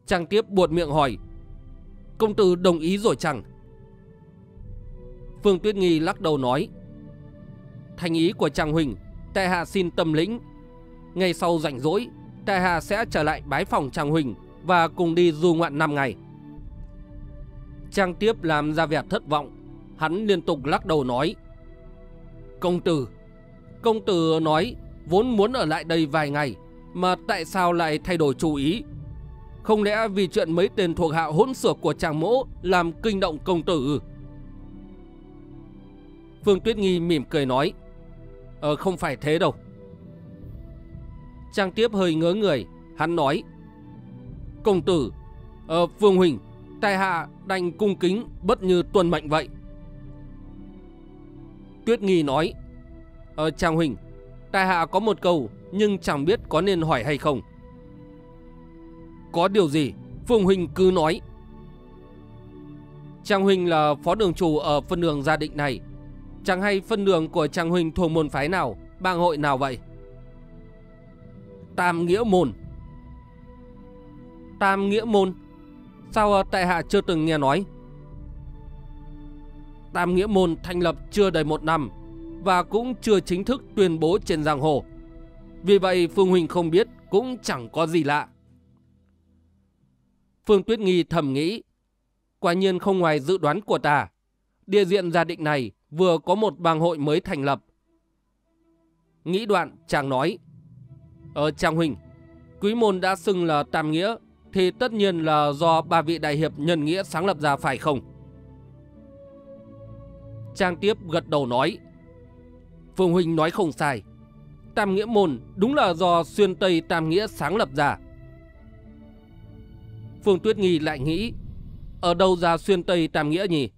Chàng tiếp buột miệng hỏi. Công tử đồng ý rồi chẳng? Phương Tuyết Nghi lắc đầu nói. Thành ý của chàng Huỳnh, tại hạ xin tâm lĩnh ngay sau rảnh rỗi, Đại Hà sẽ trở lại bái phòng Trang Huỳnh và cùng đi du ngoạn 5 ngày. Trang tiếp làm ra vẻ thất vọng, hắn liên tục lắc đầu nói. Công tử, công tử nói vốn muốn ở lại đây vài ngày, mà tại sao lại thay đổi chủ ý? Không lẽ vì chuyện mấy tên thuộc hạ hỗn sửa của chàng mỗ làm kinh động công tử? Phương Tuyết Nghi mỉm cười nói, Ờ không phải thế đâu. Trang Tiếp hơi ngớ người, hắn nói. Công tử, ờ, Phương Huỳnh, tại hạ đành cung kính bất như tuần mệnh vậy. Tuyết Nghi nói, ờ, Trang Huỳnh, tại hạ có một câu nhưng chẳng biết có nên hỏi hay không. Có điều gì, Phương Huỳnh cứ nói. Trang Huỳnh là phó đường chủ ở phân đường gia định này. Chẳng hay phân đường của Trang Huỳnh thuộc môn phái nào, bang hội nào vậy? Tam Nghĩa Môn. Tam Nghĩa Môn? Sao ờ, tại hạ chưa từng nghe nói? Tam Nghĩa Môn thành lập chưa đầy một năm và cũng chưa chính thức tuyên bố trên giang hồ. Vì vậy Phương Huỳnh không biết cũng chẳng có gì lạ. Phương Tuyết Nghi thầm nghĩ, quả nhiên không ngoài dự đoán của ta. Địa diện gia định này vừa có một bang hội mới thành lập. Nghĩ đoạn chàng nói, ở ờ, Trang Huynh, quý môn đã xưng là Tam Nghĩa thì tất nhiên là do ba vị đại hiệp nhân nghĩa sáng lập ra phải không? Trang tiếp gật đầu nói. Phương Huynh nói không sai. Tam Nghĩa Môn đúng là do xuyên Tây Tam Nghĩa sáng lập ra. Phương Tuyết Nghi lại nghĩ, ở đâu ra xuyên Tây Tam Nghĩa nhỉ?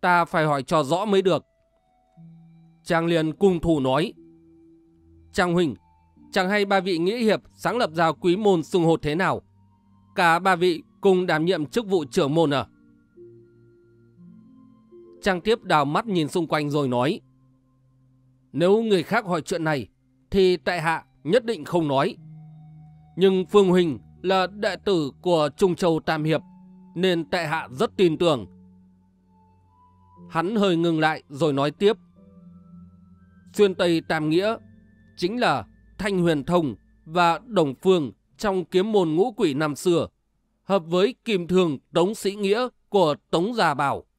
Ta phải hỏi cho rõ mới được. Trang liền cung thủ nói. Trang Huynh, chẳng hay ba vị nghĩa hiệp sáng lập ra quý môn sung hột thế nào. Cả ba vị cùng đảm nhiệm chức vụ trưởng môn à. Trang tiếp đào mắt nhìn xung quanh rồi nói. Nếu người khác hỏi chuyện này, thì tại hạ nhất định không nói. Nhưng Phương Huỳnh là đệ tử của Trung Châu Tam Hiệp, nên tại hạ rất tin tưởng. Hắn hơi ngừng lại rồi nói tiếp. Xuyên Tây Tam Nghĩa chính là Thanh Huyền Thông và Đồng Phương trong kiếm môn ngũ quỷ năm xưa, hợp với kim thường Tống Sĩ Nghĩa của Tống Gia Bảo.